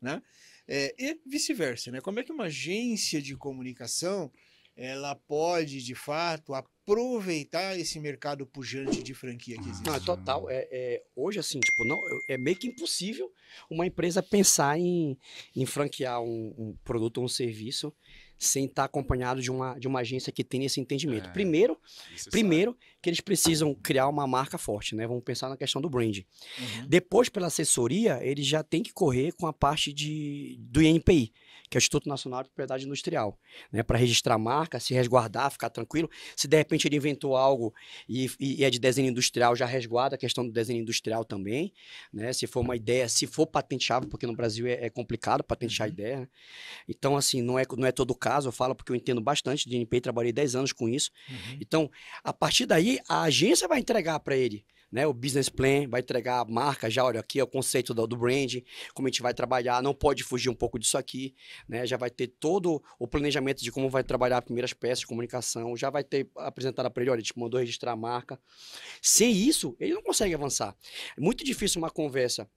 né? É, e vice-versa, né? Como é que uma agência de comunicação ela pode, de fato, aproveitar esse mercado pujante de franquia que existe. Não, é total. É, é, hoje, assim, tipo, não, é meio que impossível uma empresa pensar em, em franquear um, um produto ou um serviço sem estar tá acompanhado de uma, de uma agência que tenha esse entendimento. É, primeiro, é primeiro que eles precisam criar uma marca forte, né? Vamos pensar na questão do brand. Uhum. Depois, pela assessoria, eles já têm que correr com a parte de, do INPI, que é o Instituto Nacional de Propriedade Industrial, né, para registrar marca, se resguardar, ficar tranquilo. Se de repente ele inventou algo e, e, é de desenho industrial, já resguarda a questão do desenho industrial também, né, se for uma ideia, se for patenteável, porque no Brasil é, é complicado patentear a uhum. ideia. Né? Então, assim, não é, não é todo o caso, eu falo porque eu entendo bastante de NPI, trabalhei 10 anos com isso. Uhum. Então, a partir daí, a agência vai entregar para ele né? O business plan vai entregar a marca já, olha aqui é o conceito do, do brand como a gente vai trabalhar, não pode fugir um pouco disso aqui, né? Já vai ter todo o planejamento de como vai trabalhar as primeiras peças de comunicação, já vai ter apresentado para ele, olha, a gente mandou registrar a marca. Sem isso, ele não consegue avançar. É muito difícil uma conversa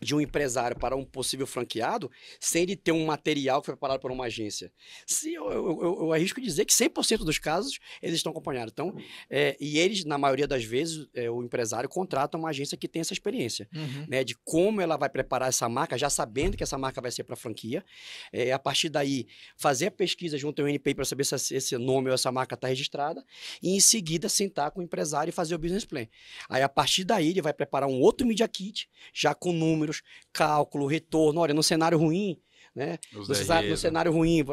de um empresário para um possível franqueado sem ele ter um material que foi preparado por uma agência. Se eu, eu, eu arrisco dizer que 100% dos casos eles estão acompanhados. Então, é, e eles, na maioria das vezes, é, o empresário contrata uma agência que tem essa experiência, uhum. né, de como ela vai preparar essa marca, já sabendo que essa marca vai ser para franquia. É, a partir daí, fazer a pesquisa junto ao NPI para saber se esse nome ou essa marca está registrada e, em seguida, sentar com o empresário e fazer o business plan. Aí, a partir daí, ele vai preparar um outro media kit, já com o número números, cálculo, retorno. Olha, no cenário ruim, né? Você está no né? cenário ruim,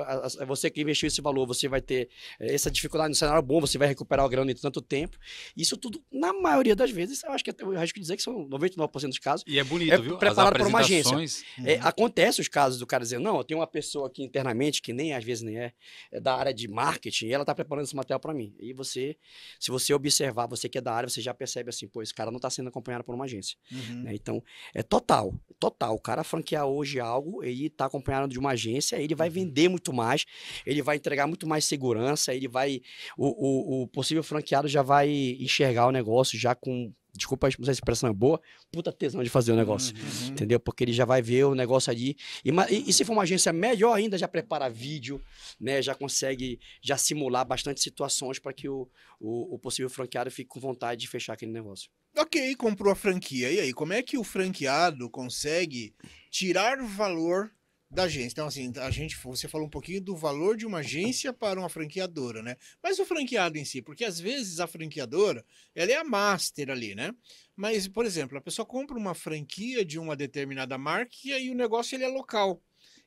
você que investiu esse valor, você vai ter eh, essa dificuldade no cenário bom, você vai recuperar o grana em tanto tempo. Isso tudo, na maioria das vezes, eu acho que eu que dizer que são 99% dos casos. E é bonito, é viu? Preparado por uma agência. É, uhum. É, acontece os casos do cara dizer, não, tem uma pessoa aqui internamente que nem às vezes nem é, é da área de marketing, e ela está preparando esse material para mim. E você, se você observar, você que é da área, você já percebe assim, pô, esse cara não está sendo acompanhado por uma agência. Uhum. Né? Então, é total, total. O cara franquear hoje algo e está acompanhando acompanharam de uma agência, ele vai uhum. vender muito mais, ele vai entregar muito mais segurança, ele vai. O, o, o possível franqueado já vai enxergar o negócio já com. Desculpa, não sei se a expressão é boa, puta tesão de fazer o negócio. Uhum. Entendeu? Porque ele já vai ver o negócio ali. E, e, e, se for uma agência melhor ainda, já prepara vídeo, né? Já consegue já simular bastante situações para que o, o, o possível franqueado fique com vontade de fechar aquele negócio. Ok, comprou a franquia. E aí, como é que o franqueado consegue tirar valor da agência. Então, assim, a gente, você falou um pouquinho do valor de uma agência para uma franqueadora, né? Mas o franqueado em si, porque às vezes a franqueadora, ela é a master ali, né? Mas, por exemplo, a pessoa compra uma franquia de uma determinada marca e aí o negócio ele é local.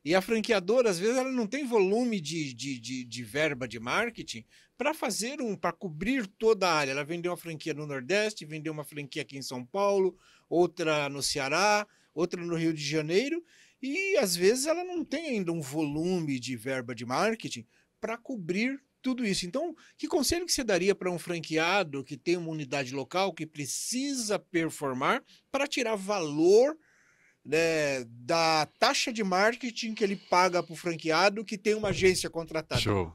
E a franqueadora, às vezes, ela não tem volume de, de, de, de verba de marketing para fazer um, para cobrir toda a área. Ela vendeu uma franquia no Nordeste, vendeu uma franquia aqui em São Paulo, outra no Ceará, outra no Rio de Janeiro e às vezes ela não tem ainda um volume de verba de marketing para cobrir tudo isso. Então, que conselho que você daria para um franqueado que tem uma unidade local que precisa performar para tirar valor né, da taxa de marketing que ele paga para o franqueado que tem uma agência contratada? Show.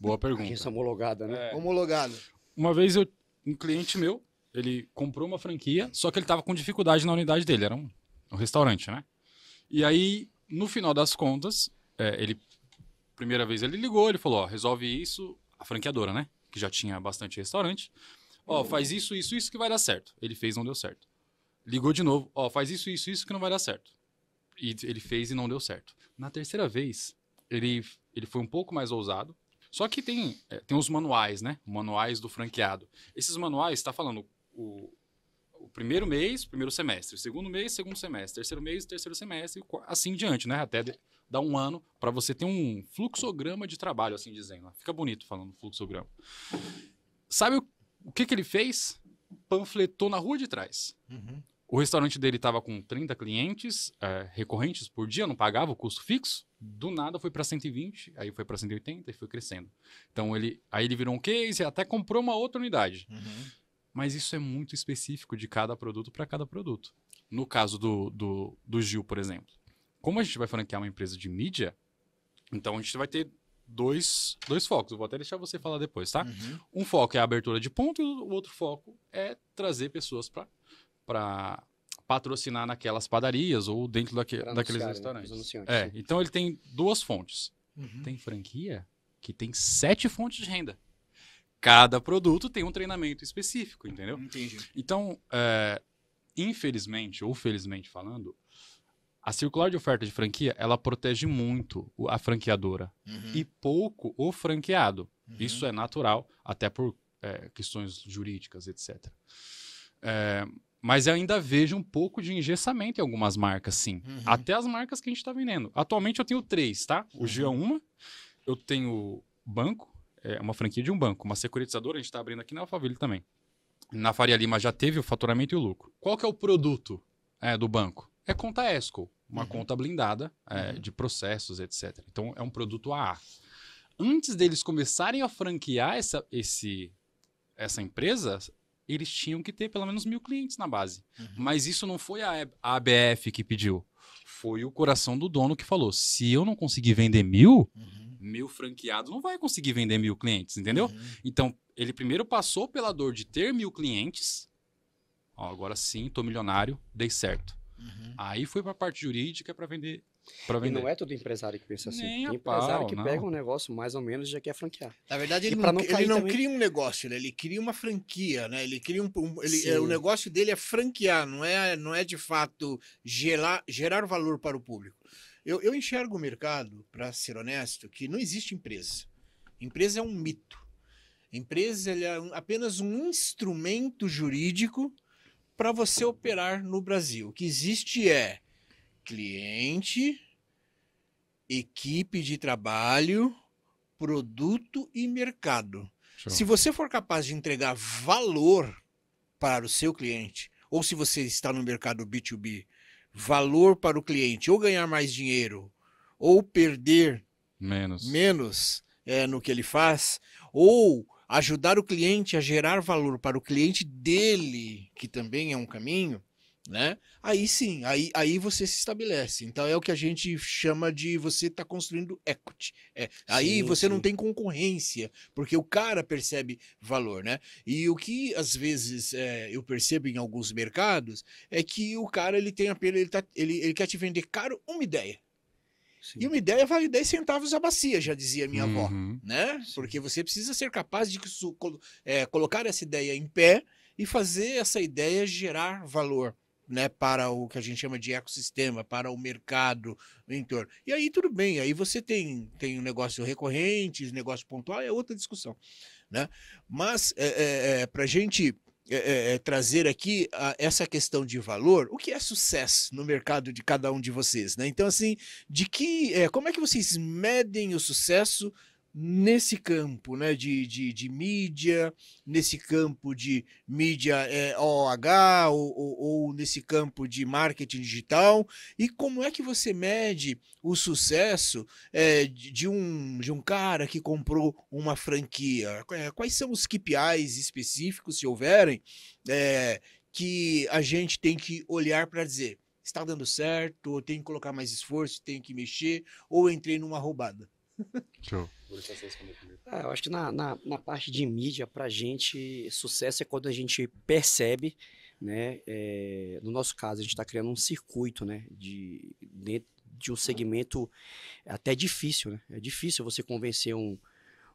Boa pergunta. Agência é homologada, né? É. Homologada. Uma vez eu, um cliente meu, ele comprou uma franquia, só que ele estava com dificuldade na unidade dele, era um, um restaurante, né? E aí, no final das contas, é, ele. Primeira vez ele ligou, ele falou: ó, resolve isso, a franqueadora, né? Que já tinha bastante restaurante. Ó, faz isso, isso, isso que vai dar certo. Ele fez, não deu certo. Ligou de novo: ó, faz isso, isso, isso que não vai dar certo. E ele fez e não deu certo. Na terceira vez, ele, ele foi um pouco mais ousado. Só que tem, é, tem os manuais, né? Manuais do franqueado. Esses manuais, está falando o, primeiro mês, primeiro semestre, segundo mês, segundo semestre, terceiro mês, terceiro semestre, assim diante, né? Até dar um ano para você ter um fluxograma de trabalho, assim dizendo. Fica bonito falando fluxograma. Sabe o, o que, que ele fez? Panfletou na rua de trás. Uhum. O restaurante dele estava com 30 clientes é, recorrentes por dia, não pagava o custo fixo. Do nada foi para 120, aí foi para 180 e foi crescendo. Então ele, aí ele virou um case e até comprou uma outra unidade. Uhum. Mas isso é muito específico de cada produto para cada produto. No caso do, do, do Gil, por exemplo. Como a gente vai franquear uma empresa de mídia, então a gente vai ter dois, dois focos. Eu vou até deixar você falar depois, tá? Uhum. Um foco é a abertura de ponto e o outro foco é trazer pessoas para patrocinar naquelas padarias ou dentro daque, daqueles né, restaurantes. É, então ele tem duas fontes. Uhum. Tem franquia que tem sete fontes de renda cada produto tem um treinamento específico, entendeu? Entendi. Então, é, infelizmente ou felizmente falando, a circular de oferta de franquia ela protege muito a franqueadora uhum. e pouco o franqueado. Uhum. Isso é natural, até por é, questões jurídicas, etc. É, mas eu ainda vejo um pouco de engessamento em algumas marcas, sim. Uhum. Até as marcas que a gente está vendendo. Atualmente eu tenho três, tá? O uhum. G 1 eu tenho banco, é, é uma franquia de um banco. Uma securitizadora a gente está abrindo aqui na Alphaville também. Na Faria Lima já teve o faturamento e o lucro. Qual que é o produto é, do banco? É conta ESCO, uma uhum. conta blindada é, uhum. de processos, etc. Então é um produto AA. Antes deles começarem a franquear essa, esse, essa empresa, eles tinham que ter pelo menos mil clientes na base. Uhum. Mas isso não foi a ABF que pediu. Foi o coração do dono que falou: se eu não conseguir vender mil, uhum mil franqueados, não vai conseguir vender mil clientes, entendeu? Uhum. Então, ele primeiro passou pela dor de ter mil clientes. Ó, agora sim, tô milionário, dei certo. Uhum. Aí foi para a parte jurídica para vender e não é todo empresário que pensa assim. Nem Tem empresário pau, que não. pega um negócio mais ou menos e já quer franquear. Na verdade, ele, não, não, ele não cria um negócio, né? ele cria uma franquia, né? Ele cria um, um ele, é, o negócio dele é franquear, não é, não é de fato gerar, gerar valor para o público. Eu, eu enxergo o mercado, para ser honesto, que não existe empresa. Empresa é um mito. Empresa é apenas um instrumento jurídico para você operar no Brasil. O que existe é cliente, equipe de trabalho, produto e mercado. Se você for capaz de entregar valor para o seu cliente, ou se você está no mercado B2B valor para o cliente, ou ganhar mais dinheiro, ou perder menos, menos é, no que ele faz, ou ajudar o cliente a gerar valor para o cliente dele, que também é um caminho, né? Aí sim, aí, aí você se estabelece. Então é o que a gente chama de você tá construindo equity. É, aí sim, você sim. não tem concorrência, porque o cara percebe valor, né? E o que às vezes é, eu percebo em alguns mercados é que o cara ele tem apenas ele, tá, ele, ele quer te vender caro uma ideia. Sim. E uma ideia vale 10 centavos a bacia, já dizia minha uhum. avó, né? Sim. Porque você precisa ser capaz de é, colocar essa ideia em pé e fazer essa ideia gerar valor né, para o que a gente chama de ecossistema, para o mercado em torno. E aí tudo bem, aí você tem tem um negócio recorrente, negócio pontual, é outra discussão, né? Mas é, é, é para a gente é, é, é, trazer aqui a, essa questão de valor, o que é sucesso no mercado de cada um de vocês, né? Então assim, de que, como é que vocês medem o sucesso nesse campo né, de, de, de mídia, nesse campo de mídia é, OOH ou, ou, ou, nesse campo de marketing digital? E como é que você mede o sucesso é, de, um, de um cara que comprou uma franquia? É, quais são os KPIs específicos, se houverem, é, que a gente tem que olhar para dizer? Está dando certo, ou tem que colocar mais esforço, tem que mexer, ou entrei numa roubada? Show. Ah, eu acho que na, na, na, parte de mídia, pra gente, sucesso é quando a gente percebe, né? É, no nosso caso, a gente está criando um circuito, né? De, de um segmento até difícil, né? É difícil você convencer um,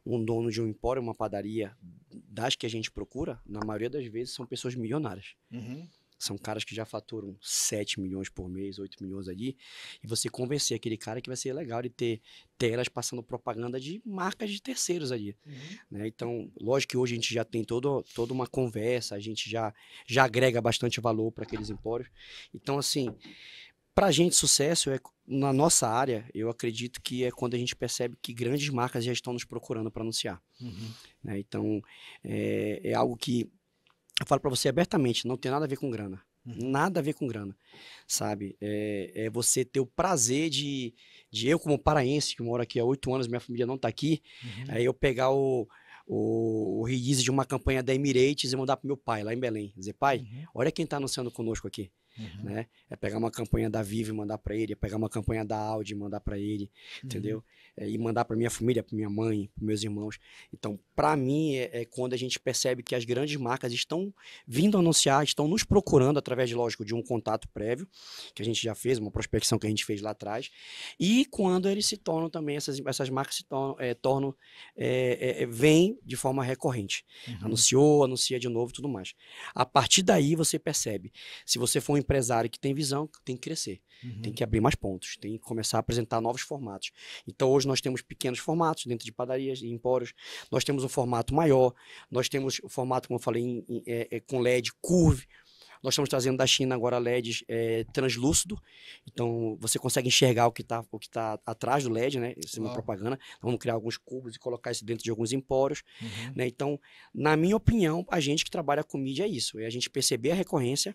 um dono de um empório, uma padaria, das que a gente procura, na maioria das vezes são pessoas milionárias. Uhum são caras que já faturam 7 milhões por mês, 8 milhões ali, e você convencer aquele cara que vai ser legal de ter telas passando propaganda de marcas de terceiros ali. Uhum. Né? Então, lógico que hoje a gente já tem todo, toda uma conversa, a gente já, já agrega bastante valor para aqueles empórios. Então, assim, para a gente, sucesso é na nossa área, eu acredito que é quando a gente percebe que grandes marcas já estão nos procurando para anunciar. Uhum. Né? Então, é, é, algo que eu falo para você abertamente, não tem nada a ver com grana. Uhum. Nada a ver com grana, sabe? É, é, você ter o prazer de, de eu, como paraense, que moro aqui há oito anos, minha família não tá aqui, uhum. aí eu pegar o, o, o release de uma campanha da Emirates e mandar pro meu pai, lá em Belém. Dizer, pai, uhum. olha quem tá anunciando conosco aqui uhum. né? É pegar uma campanha da Vivo e mandar para ele, é pegar uma campanha da Audi e mandar para ele, uhum. entendeu? É, e mandar para minha família, para minha mãe, para meus irmãos. Então, para mim, é, é, quando a gente percebe que as grandes marcas estão vindo anunciar, estão nos procurando através, de, lógico, de um contato prévio, que a gente já fez, uma prospecção que a gente fez lá atrás, e quando eles se tornam também, essas, essas marcas se tornam, é, tornam é, é, é vêm de forma recorrente. Uhum. Anunciou, anuncia de novo tudo mais. A partir daí, você percebe. Se você for um empresário que tem visão tem que crescer, uhum. tem que abrir mais pontos, tem que começar a apresentar novos formatos. Então hoje nós temos pequenos formatos dentro de padarias e empórios, nós temos um formato maior, nós temos o um formato, como eu falei, em, em, é, é, com LED, curve. Nós estamos trazendo da China agora LEDs é, eh, translúcido, então você consegue enxergar o que está tá atrás do LED, né? Isso é uma propaganda. Então, vamos criar alguns cubos e colocar isso dentro de alguns empórios, uhum. né? Então, na minha opinião, a gente que trabalha com mídia é isso, é a gente perceber a recorrência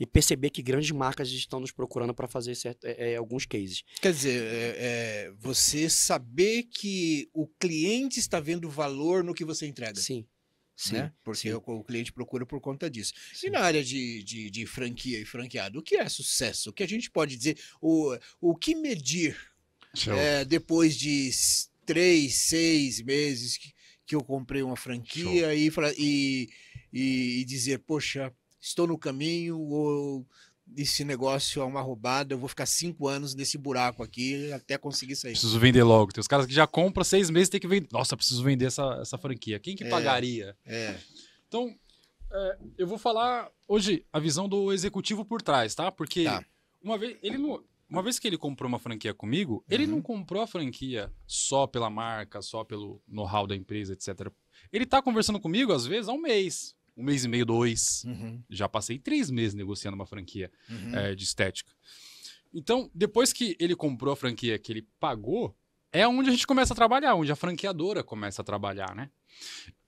e perceber que grandes marcas estão nos procurando para fazer certo, é, é, alguns cases. Quer dizer, é, é, você saber que o cliente está vendo valor no que você entrega. Sim. Sim, né? Porque sim. O, o, cliente procura por conta disso. Sim. E na área de, de, de, franquia e franqueado, o que é sucesso? O que a gente pode dizer? O, o que medir é, depois de três, seis meses que, que eu comprei uma franquia e, e, e dizer, poxa, estou no caminho ou esse negócio é uma roubada, eu vou ficar cinco anos nesse buraco aqui até conseguir sair. Preciso vender logo. Tem os caras que já compram seis meses tem que vender. Nossa, preciso vender essa, essa franquia. Quem que é, pagaria? É. Então, é, eu vou falar hoje a visão do executivo por trás, tá? Porque tá. uma vez ele não, uma vez que ele comprou uma franquia comigo, uhum. ele não comprou a franquia só pela marca, só pelo know-how da empresa, etc. Ele tá conversando comigo às vezes há um mês um mês e meio, dois. Uhum. Já passei três meses negociando uma franquia uhum. é, de estética. Então, depois que ele comprou a franquia que ele pagou, é onde a gente começa a trabalhar, onde a franqueadora começa a trabalhar, né?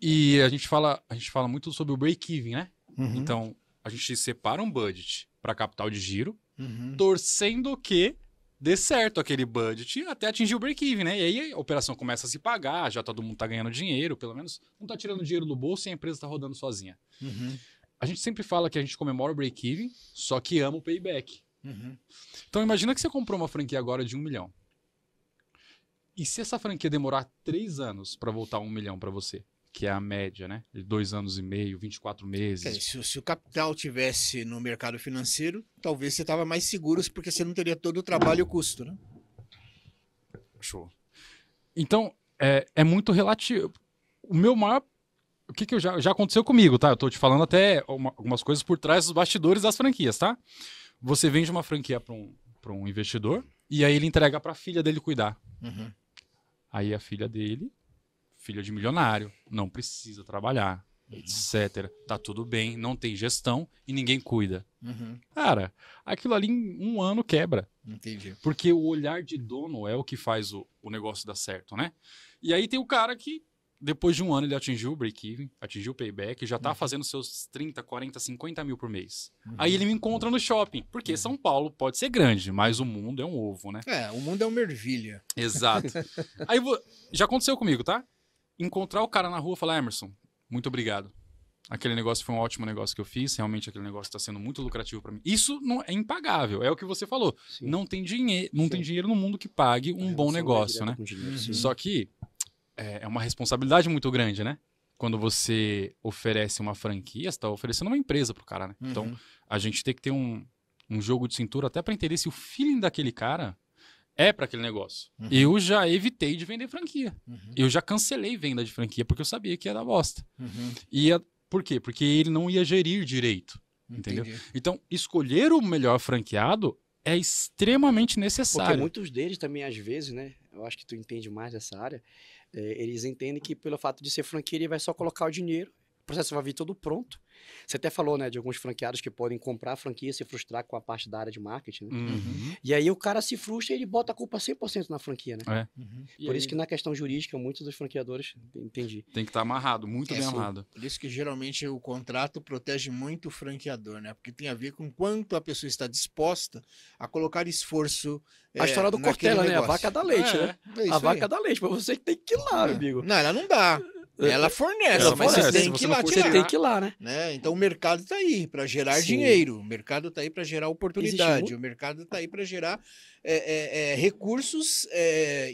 E a gente fala, a gente fala muito sobre o break-even, né? Uhum. Então, a gente separa um budget para capital de giro, uhum. torcendo que dê certo aquele budget até atingir o break-even, né? E aí a operação começa a se pagar, já todo mundo tá ganhando dinheiro, pelo menos não tá tirando dinheiro do bolso e a empresa tá rodando sozinha. Uhum. A gente sempre fala que a gente comemora o break-even, só que ama o payback. Uhum. Então imagina que você comprou uma franquia agora de um milhão. E se essa franquia demorar três anos para voltar um milhão para você? que é a média, né? De dois anos e meio, 24 meses. É, se, se, o capital tivesse no mercado financeiro, talvez você estava mais seguro, porque você não teria todo o trabalho e o custo, né? Show. Então, é, é muito relativo. O meu maior. O que, que já, já aconteceu comigo, tá? Eu tô te falando até uma, algumas coisas por trás dos bastidores das franquias, tá? Você vende uma franquia para um, um investidor e aí ele entrega para a filha dele cuidar. Uhum. Aí a filha dele filha de milionário, não precisa trabalhar, uhum. etc. Tá tudo bem, não tem gestão e ninguém cuida. Uhum. Cara, aquilo ali em um ano quebra. Entendi. Porque o olhar de dono é o que faz o, o negócio dar certo, né? E aí tem o cara que depois de um ano ele atingiu o break-even, atingiu o payback, já tá uhum. fazendo seus 30, 40, 50 mil por mês. Uhum. Aí ele me encontra no shopping, porque uhum. São Paulo pode ser grande, mas o mundo é um ovo, né? É, o mundo é uma ervilha. Exato. Aí já aconteceu comigo, tá? encontrar o cara na rua e falar, Emerson, muito obrigado. Aquele negócio foi um ótimo negócio que eu fiz, realmente aquele negócio está sendo muito lucrativo para mim. Isso não é impagável, é o que você falou. Sim. Não tem dinheiro, não tem dinheiro no mundo que pague um é, bom negócio, né? Dinheiro, Só que é, é uma responsabilidade muito grande, né? Quando você oferece uma franquia, você está oferecendo uma empresa pro cara, né? Então, uhum. Então, a gente tem que ter um, um jogo de cintura até para entender se o feeling daquele cara é para aquele negócio. Uhum. Eu já evitei de vender franquia. Uhum. Eu já cancelei venda de franquia porque eu sabia que ia dar bosta. Uhum. E por quê? Porque ele não ia gerir direito. Entendeu? Entendi. Então, escolher o melhor franqueado é extremamente necessário. Porque muitos deles também, às vezes, né? Eu acho que tu entende mais dessa área. É, eles entendem que pelo fato de ser franquia, ele vai só colocar o dinheiro, o processo vai vir todo pronto. Você até falou, né, de alguns franqueados que podem comprar a franquia e se frustrar com a parte da área de marketing. Né? Uhum. E aí o cara se frustra e ele bota a culpa 100% na franquia, né? É. Uhum. Por isso que na questão jurídica, muitos dos franqueadores, entendi. Tem que estar tá amarrado, muito é, bem amarrado. Por isso que geralmente o contrato protege muito o franqueador, né? Porque tem a ver com quanto a pessoa está disposta a colocar esforço. A é, história do Cortella, né? A vaca da leite, é, né? É a vaca da leite, mas você que tem que ir lá, amigo. Não, ela não dá. É, ela é, fornece, ela mas fornece, você, tem, que lá, você tem que ir lá, né? né? Então o mercado está aí para gerar Sim. dinheiro, o mercado está aí para gerar oportunidade, o mercado está aí para gerar é, é, é recursos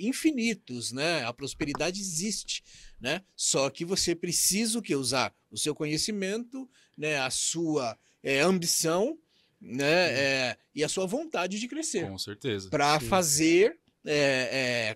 infinitos, né? A prosperidade existe, né? Só que você precisa o que usar o seu conhecimento, né? A sua ambição, né? e a sua vontade de crescer. Com certeza. Para fazer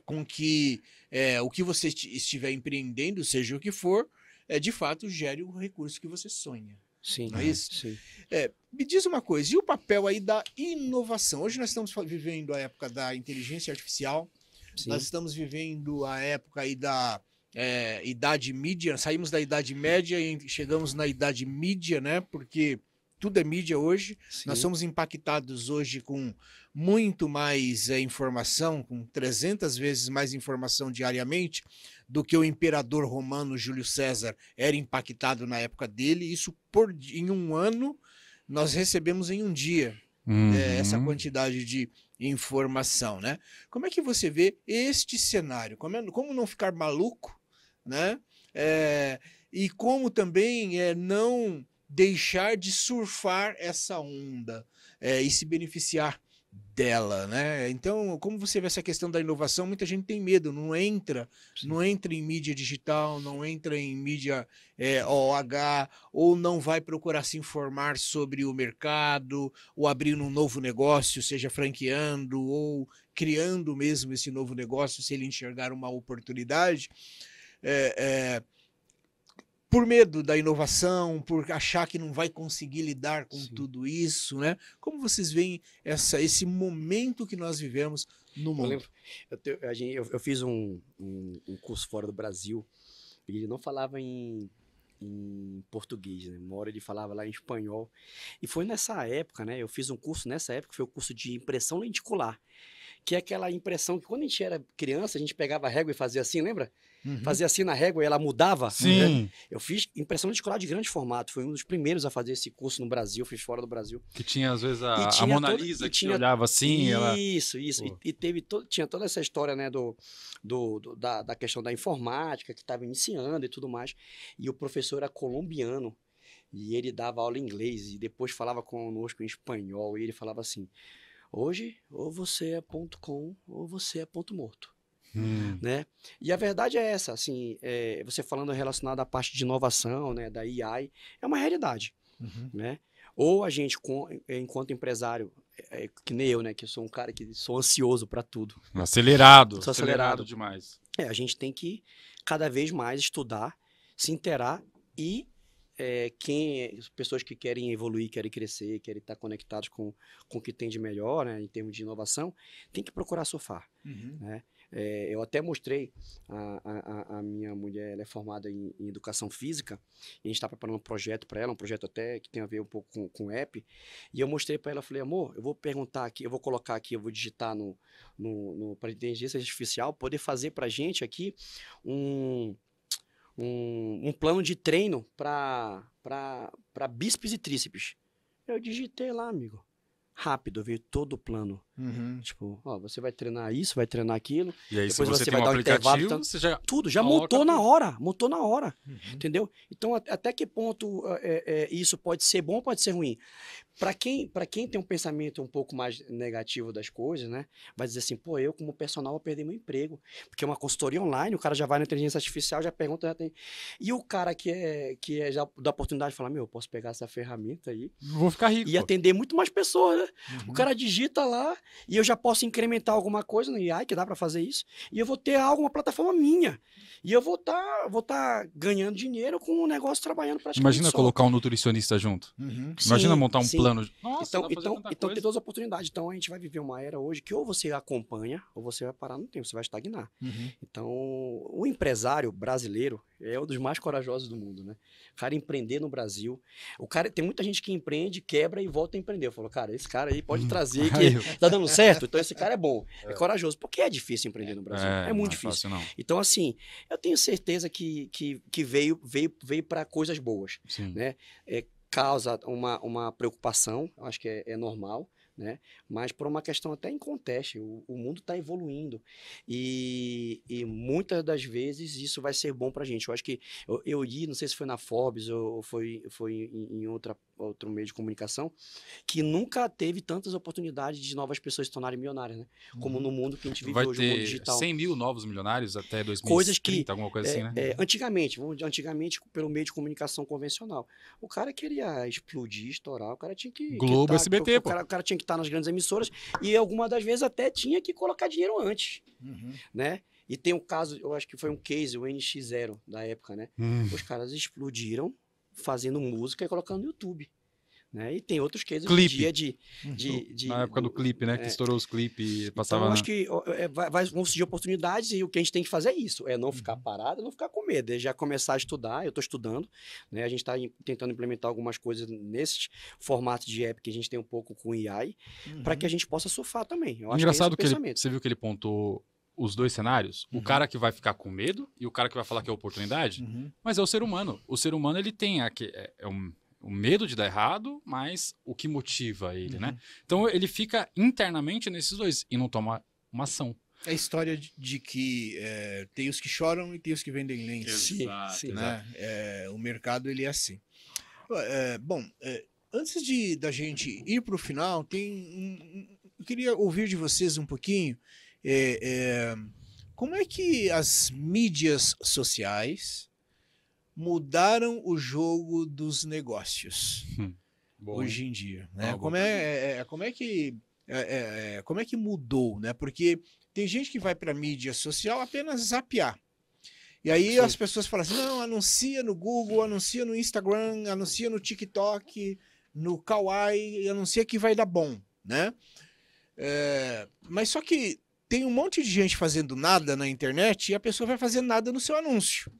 com que é, o que você estiver empreendendo, seja o que for, é, de fato gere o recurso que você sonha. Sim. Não é isso? Sim. É, me diz uma coisa, e o papel aí da inovação? Hoje nós estamos vivendo a época da inteligência artificial, sim. nós estamos vivendo a época aí da é, idade mídia, saímos da idade média e chegamos na idade mídia, né? Porque tudo é mídia hoje. Sim. Nós somos impactados hoje com muito mais é, informação, com 300 vezes mais informação diariamente do que o imperador romano Júlio César era impactado na época dele. Isso por, em um ano nós recebemos em um dia eh, uhum. é, essa quantidade de informação, né? Como é que você vê este cenário? Como, é, como não ficar maluco, né? É, e como também é, não deixar de surfar essa onda é, e se beneficiar dela, né? Então, como você vê essa questão da inovação, muita gente tem medo, não entra, Sim. não entra em mídia digital, não entra em mídia é, OH, ou não vai procurar se informar sobre o mercado, ou abrir um novo negócio, seja franqueando ou criando mesmo esse novo negócio, se ele enxergar uma oportunidade. É, é, por medo da inovação, por achar que não vai conseguir lidar com Sim. tudo isso, né? Como vocês veem essa, esse momento que nós vivemos no mundo? Eu, lembro, eu, te, eu, eu fiz um, um, um, curso fora do Brasil e ele não falava em, em português, né? Uma hora ele falava lá em espanhol. E foi nessa época, né? Eu fiz um curso nessa época, foi o um curso de impressão lenticular que é aquela impressão que quando a gente era criança, a gente pegava a régua e fazia assim, lembra? Uhum. Fazia assim na régua e ela mudava. Sim. Né? Eu fiz impressão de escolar de grande formato. Fui um dos primeiros a fazer esse curso no Brasil, fiz fora do Brasil. Que tinha, às vezes, a, a Mona Lisa que tinha... olhava assim. Isso, ela... isso. E, e, teve todo, tinha toda essa história né, do, do, do da, da questão da informática que estava iniciando e tudo mais. E o professor era colombiano. E ele dava aula em inglês e depois falava conosco em espanhol. E ele falava assim: Hoje, ou você é ponto com, ou você é ponto morto. Hum. Né? E a verdade é essa, assim, é, você falando relacionado à parte de inovação, né, da AI, é uma realidade, uhum. né? Ou a gente, com, enquanto empresário, é, é, que nem eu, né, que eu sou um cara que sou ansioso para tudo. Acelerado, sou acelerado. acelerado demais. É, a gente tem que cada vez mais estudar, se interar e é, quem pessoas que querem evoluir, querem crescer, querem estar conectados com, com o que tem de melhor, né, em termos de inovação, tem que procurar sofá. uhum. né? É, eu até mostrei, a, a, a, minha mulher ela é formada em, em educação física, e a gente está preparando um projeto para ela, um projeto até que tem a ver um pouco com, com app, e eu mostrei para ela, falei, amor, eu vou perguntar aqui, eu vou colocar aqui, eu vou digitar no, no, no para inteligência artificial, poder fazer para gente aqui um, um, um plano de treino para bíceps e tríceps. Eu digitei lá, amigo. Rápido, veio todo o plano. Uhum. Tipo, ó, você vai treinar isso, vai treinar aquilo. E aí, depois você, você vai um dar um intervalo. Tanto, você já tudo, já montou na hora, montou na hora. Uhum. Entendeu? Então, até que ponto ah, é, é, isso pode ser bom, pode ser ruim. Para quem, pra quem tem um pensamento um pouco mais negativo das coisas, né? Vai dizer assim, pô, eu como personal vou perder meu emprego. Porque é uma consultoria online, o cara já vai na inteligência artificial, já pergunta, já tem. E o cara que é, que é já da oportunidade de falar, meu, eu posso pegar essa ferramenta aí. Vou ficar rico. E atender muito mais pessoas, né? Uhum. O cara digita lá e eu já posso incrementar alguma coisa no AI, que dá para fazer isso, e eu vou ter algo, uma plataforma minha. E eu vou estar tá, vou tá ganhando dinheiro com o um negócio trabalhando gente Imagina só. colocar um nutricionista junto. Uhum. Sim, Imagina montar um sim. plano. Nossa, então, então, então tem duas oportunidades. Então a gente vai viver uma era hoje que ou você acompanha, ou você vai parar no tempo, você vai estagnar. Uhum. Então, o empresário brasileiro, é um dos mais corajosos do mundo, né? O cara empreender no Brasil. O cara tem muita gente que empreende, quebra e volta a empreender. Eu falo, cara, esse cara aí pode hum, trazer que tá dando certo, então esse cara é bom, é, é. corajoso. Porque é difícil empreender no é, Brasil, é, é muito difícil. Fácil, então assim, eu tenho certeza que, que, que veio veio veio para coisas boas, Sim. né? É, causa uma, uma preocupação, acho que é, é normal, né? Mas por uma questão até em contexto, o, o mundo está evoluindo e, e, muitas das vezes isso vai ser bom para a gente. Eu acho que eu, eu li, não sei se foi na Forbes ou, ou foi, foi em, em outra outro meio de comunicação, que nunca teve tantas oportunidades de novas pessoas se tornarem milionárias, né? Como no uhum. mundo que a gente vive Vai hoje, ter o mundo digital. 100 mil novos milionários até 2030, Coisas que, alguma coisa é, assim, né? É, antigamente, vamos dizer, antigamente, pelo meio de comunicação convencional, o cara queria explodir, estourar, o cara tinha que... Globo, que tá, SBT, pô. O cara, o cara, tinha que estar tá nas grandes emissoras e algumas das vezes até tinha que colocar dinheiro antes, uhum. né? E tem um caso, eu acho que foi um case, o NX0 da época, né? Hum. Os caras explodiram, fazendo música e colocando no YouTube. Né? E tem outros cases clipe. hoje em dia de, uhum. de, de, Na época do, clipe, né? É. Que estourou os clipes, então, passava... Então, acho que é, vai, vai, vão surgir oportunidades e o que a gente tem que fazer é isso, é não uhum. ficar parado, não ficar com medo, é já começar a estudar, eu estou estudando, né? A gente está tentando implementar algumas coisas nesse formato de app que a gente tem um pouco com AI, uhum. para que a gente possa surfar também. Eu Engraçado que, é que ele, você viu que ele pontou os dois cenários, uhum. o cara que vai ficar com medo e o cara que vai falar que é oportunidade, uhum. mas é o ser humano. O ser humano ele tem aqui, é, é um, o medo de dar errado, mas o que motiva ele, né? uhum. né? Então ele fica internamente nesses dois e não toma uma ação. É a história de, de que é, tem os que choram e tem os que vendem lentes. Sim, sim. Né? É, o mercado ele é assim. É, bom, é, antes de da gente ir para o final, tem um, eu queria ouvir de vocês um pouquinho é, é, como é que as mídias sociais mudaram o jogo dos negócios hum, hoje em dia? Né? como, é, é, é, como é que é, é, é, como é que mudou, né? Porque tem gente que vai para mídia social apenas zapear. E aí Sim. as pessoas falam assim: não, anuncia no Google, anuncia no Instagram, anuncia no TikTok, no Kawaii, anuncia que vai dar bom, né? É, mas só que tem um monte de gente fazendo nada na internet e a pessoa vai fazer nada no seu anúncio.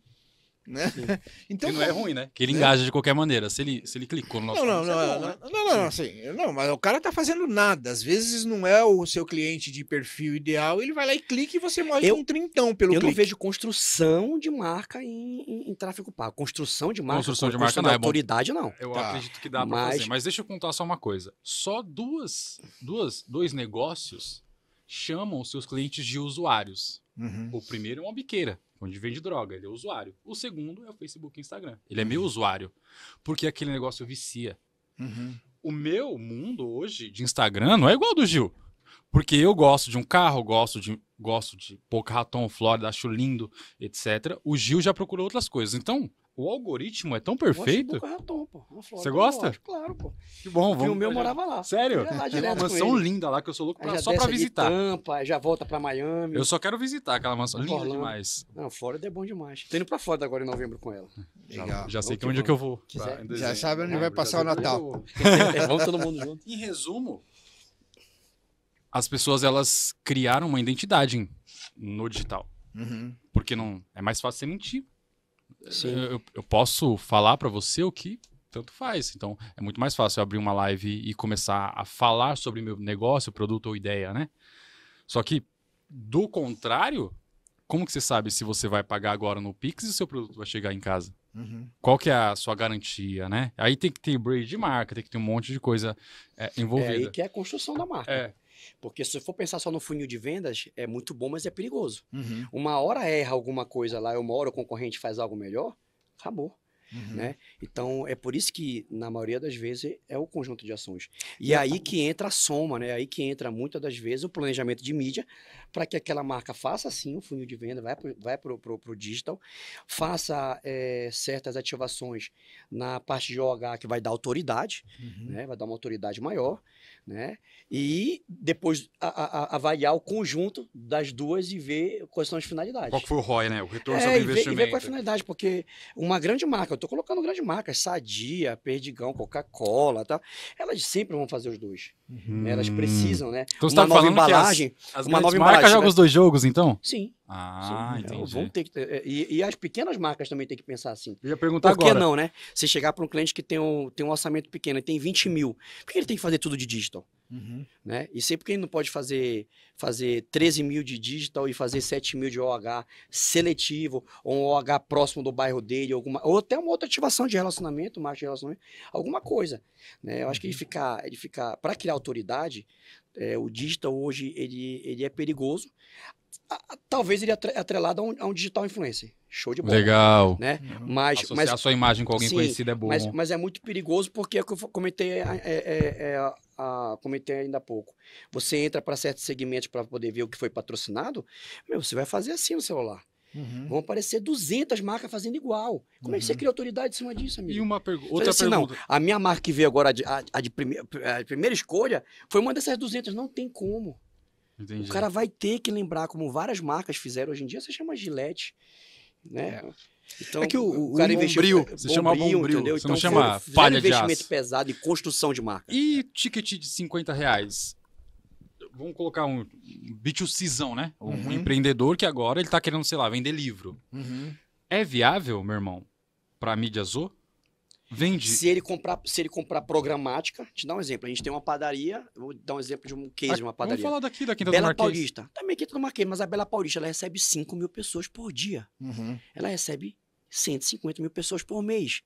Né? Então, que não é ruim, né? Que ele né? engaja de qualquer maneira. Se ele, se ele clicou no nosso não, não, é né? não, não, não, não, assim, não, mas o cara tá fazendo nada. Às vezes não é o seu cliente de perfil ideal, ele vai lá e clica e você morre eu, um trintão pelo Eu clique. não vejo construção de marca em, em, em, tráfego pago. Construção de marca. Construção de marca construção não de autoridade, é autoridade, não. Eu tá. acredito que dá mas... pra fazer. Mas deixa eu contar só uma coisa. Só duas, duas dois negócios chamam seus clientes de usuários. Uhum. O primeiro é uma biqueira, onde vende droga, ele é usuário. O segundo é o Facebook e Instagram. Ele é meu uhum. usuário, porque aquele negócio vicia. Uhum. O meu mundo hoje de Instagram não é igual ao do Gil. Porque eu gosto de um carro, gosto de, gosto de Boca Raton, Flórida, acho lindo, etc. O Gil já procurou outras coisas. Então, o algoritmo é tão perfeito. Eu Raton, pô. Você gosta? claro, pô. Que bom, vamos. E o meu já... morava lá. Sério? Lá Tem é uma mansão linda lá que eu sou louco pra, só pra visitar. Tampa, já volta pra Miami. Eu só quero visitar aquela mansão. Linda Orlando. demais. Não, fora, é bom demais. Tô indo pra Flórida agora em novembro com ela. Legal. Já, já sei é que onde é que eu vou. Tá, já sabe onde vai passar o Natal. vamos todo mundo junto. Em resumo, as pessoas elas criaram uma identidade no digital. Uhum. Porque não é mais fácil você mentir eu, eu, posso falar para você o que tanto faz. Então, é muito mais fácil eu abrir uma live e começar a falar sobre meu negócio, produto ou ideia, né? Só que, do contrário, como que você sabe se você vai pagar agora no Pix e o seu produto vai chegar em casa? Uhum. Qual que é a sua garantia, né? Aí tem que ter brand de marca, tem que ter um monte de coisa é, envolvida. É aí que é a construção da marca. É. Porque se for pensar só no funil de vendas, é muito bom, mas é perigoso. Uhum. Uma hora erra alguma coisa lá, uma hora o concorrente faz algo melhor, acabou. Uhum. Né? Então, é por isso que, na maioria das vezes, é o conjunto de ações. E é aí que entra a soma, né? aí que entra, muitas das vezes, o planejamento de mídia para que aquela marca faça, sim, o funil de venda, vai para o vai pro, pro, pro digital, faça é, certas ativações na parte de OH que vai dar autoridade, uhum. né? vai dar uma autoridade maior, né? E depois a, a, avaliar o conjunto das duas e ver quais são as finalidades. Qual foi o ROI, né? O retorno é, sobre e ver, investimento. E ver qual é a finalidade, porque uma grande marca, eu estou colocando grande marca, Sadia, Perdigão, Coca-Cola, tá? elas sempre vão fazer os dois. Uhum. Né? Elas hum. precisam, né? Então, uma você tá nova falando embalagem, que as, as uma nova marca embalagem. joga né? os dois jogos, então? Sim. Ah, então, entendi. Vão ter que, é, e, e, as pequenas marcas também têm que pensar assim. Eu ia perguntar por agora. Por que não, né? Você chegar para um cliente que tem um, tem um orçamento pequeno e tem 20 mil, por que ele tem que fazer tudo de digital? Uhum. Né? E sempre que ele não pode fazer, fazer 13 mil de digital e fazer 7 mil de OH seletivo, ou um OH próximo do bairro dele, alguma, ou até uma outra ativação de relacionamento, marketing de relacionamento, alguma coisa. Né? Eu acho que ele uhum. ficar, ele ficar para criar autoridade, é, o digital hoje ele, ele é perigoso talvez ele atrelado a um, a um, digital influencer. Show de bola. Legal. Né? Mas, Associar mas, a sua imagem com alguém sim, conhecido é bom. Mas, mas, é muito perigoso porque é o que eu comentei, é, é, é, é a, comentei ainda há pouco. Você entra para certos segmentos para poder ver o que foi patrocinado, meu, você vai fazer assim no celular. Uhum. Vão aparecer 200 marcas fazendo igual. Como uhum. é que você uhum. cria autoridade em cima disso, amigo? E uma pergu outra assim, pergunta. Não, a minha marca que veio agora, a de, a, a de, prime a de primeira escolha, foi uma dessas 200. Não tem como. Entendi. O cara vai ter que lembrar, como várias marcas fizeram hoje em dia, você chama Gillette, né? É. Então, é que o, o cara investiu, bombril, é, você bombril, chama bombril, entendeu? você então, não chama falha é de investimento pesado e construção de marca. E ticket de 50 reais? Vamos colocar um B2Czão, né? Um uhum. empreendedor que agora ele tá querendo, sei lá, vender livro. Uhum. É viável, meu irmão, para mídia azul? Vende. Se ele comprar, se ele comprar programática, te dá um exemplo. A gente tem uma padaria, vou dar um exemplo de um case ah, de uma padaria. Vamos falar daqui da Quinta Bela do Marquês. Paulista. Também Quinta do Marquês, mas a Bela Paulista ela recebe 5 mil pessoas por dia. Uhum. Ela recebe 150 mil pessoas por mês.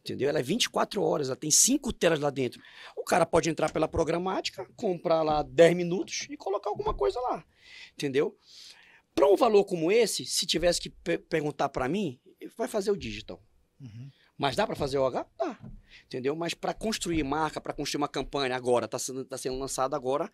Entendeu? Ela é 24 horas, ela tem 5 telas lá dentro. O cara pode entrar pela programática, comprar lá 10 minutos e colocar alguma coisa lá. Entendeu? Para um valor como esse, se tivesse que perguntar para mim, vai fazer o digital. Uhum. Mas dá para fazer o H? Dá. Entendeu? Mas para construir marca, para construir uma campanha agora, está sendo, tá sendo lançado agora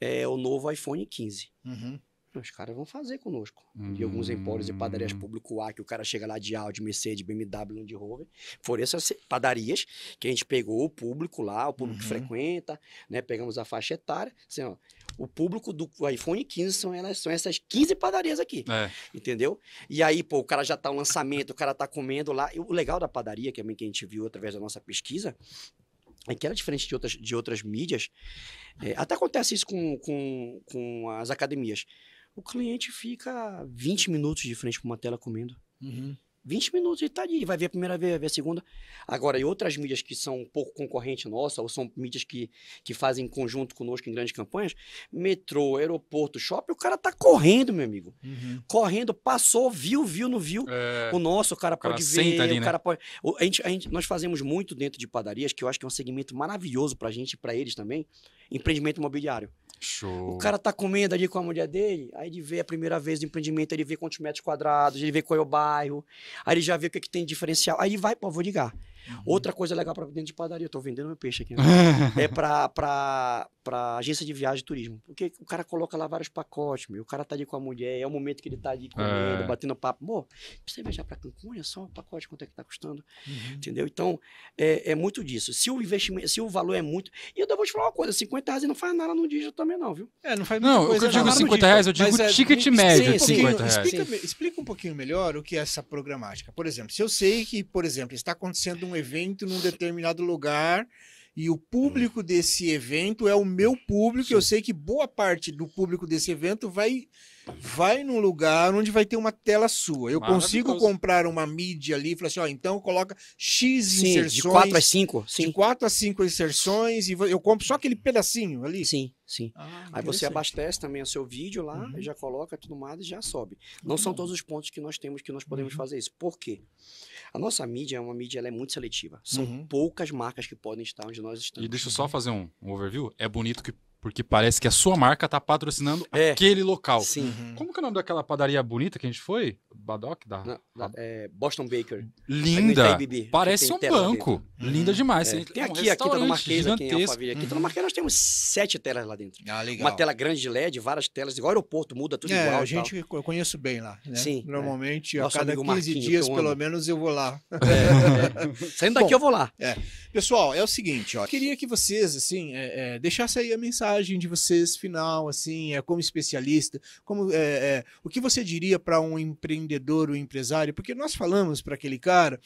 é, o novo iPhone 15. Uhum. Os caras vão fazer conosco. Uhum. E alguns empórios e hum. padarias público A, que o cara chega lá de Audi, Mercedes, BMW, Land Rover. Foram essas padarias que a gente pegou o público lá, o público uhum. que frequenta, né? Pegamos a faixa etária. Assim, ó, o público do iPhone 15 são, elas, são essas 15 padarias aqui. É. Entendeu? E aí, pô, o cara já tá no lançamento, o cara tá comendo lá. E o legal da padaria, que é que a gente viu através da nossa pesquisa, é que era é diferente de outras, de outras mídias. É, até acontece isso com, com, com as academias. O cliente fica 20 minutos de frente para uma tela comendo. Uhum. 20 minutos e tá ali. Vai ver a primeira vez, vai ver a segunda. Agora, e outras mídias que são um pouco concorrente nossa, ou são mídias que, que fazem conjunto conosco em grandes campanhas, metrô, aeroporto, shopping, o cara tá correndo, meu amigo. Uhum. Correndo, passou, viu, viu, não viu. É... O nosso, o cara, o cara pode ver, ali, o né? cara pode. A gente, a gente, nós fazemos muito dentro de padarias, que eu acho que é um segmento maravilhoso pra gente e pra eles também, empreendimento imobiliário. Show. O cara tá comendo ali com a mulher dele, aí ele vê a primeira vez do empreendimento, ele vê quantos metros quadrados, ele vê qual é o bairro, aí ele já vê o que, é que tem de diferencial. Aí ele vai, pô, vou ligar. Uhum. Outra coisa legal para dentro de padaria, eu tô vendendo meu peixe aqui, né? é para agência de viagem e turismo. Porque o cara coloca lá vários pacotes, meu. O cara tá ali com a mulher, é o momento que ele tá ali é. comendo, é. batendo papo. Pô, precisa viajar para Cancún, é só um pacote, quanto é que tá custando. Uhum. Entendeu? Então, é, é, muito disso. Se o investimento, se o valor é muito. E eu vou te falar uma coisa: 50 reais não faz nada no dígito também, não, viu? É, não faz Não, coisa, eu digo 50 reais, eu digo é, ticket médio de 50 reais. Explica, explica um pouquinho melhor o que é essa programática. Por exemplo, se eu sei que, por exemplo, está acontecendo um evento num determinado lugar e o hum. público desse evento é o meu público. Sim. Eu sei que boa parte do público desse evento vai vai num lugar onde vai ter uma tela sua. Eu consigo comprar uma mídia ali e falar assim, ó, então coloca X Sim, inserções. De 4 a 5. Sim. De 4 a 5 inserções e eu compro só aquele pedacinho ali. Sim. Sim. Ah, Aí você abastece também o seu vídeo lá, uhum. já coloca tudo mais e já sobe. Não uhum. são todos os pontos que nós temos que nós podemos uhum. fazer isso. Por quê? A nossa mídia é uma mídia ela é muito seletiva. São uhum. poucas marcas que podem estar onde nós estamos. E deixa eu só fazer um, um overview. É bonito que porque parece que a sua marca está patrocinando é. aquele local. Sim. Uhum. uhum. Como que é o nome daquela padaria bonita que a gente foi? Badoc? Da, Não, da é, Boston Baker. Linda. Bibi, parece um banco. Linda uhum. demais. É. Tem aqui, um aqui tá no Marquês, aqui em Aqui uhum. tá no Marquês, nós temos sete telas lá dentro. Ah, legal. Uma tela grande de LED, várias telas, igual aeroporto, muda tudo é, igual. A gente, eu conheço bem lá. Né? Sim. É. Normalmente, a cada 15 Marquinho, dias, pelo menos, eu vou lá. É. Saindo daqui, Bom, eu vou lá. É. Pessoal, é o seguinte, ó. Queria que vocês, assim, deixassem aí a mensagem mensagem de vocês final, assim, é, como especialista, como é, é o que você diria para um empreendedor, um empresário? Porque nós falamos para aquele cara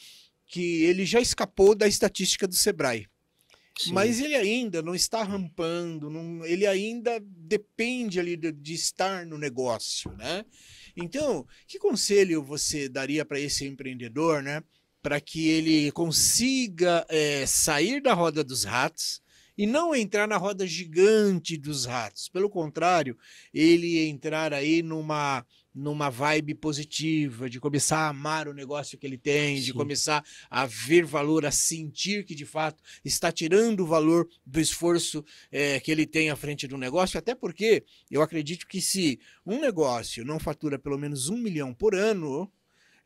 que ele já escapou da estatística do Sebrae. Sim. Mas ele ainda não está rampando, não, ele ainda depende ali de, de estar no negócio, né? Então, que conselho você daria para esse empreendedor, né? Para que ele consiga é, sair da roda dos ratos, e não entrar na roda gigante dos ratos. Pelo contrário, ele entrar aí numa numa vibe positiva, de começar a amar o negócio que ele tem, Sim. de começar a ver valor, a sentir que de fato está tirando o valor do esforço é, que ele tem à frente do negócio, até porque eu acredito que se um negócio não fatura pelo menos um milhão por ano,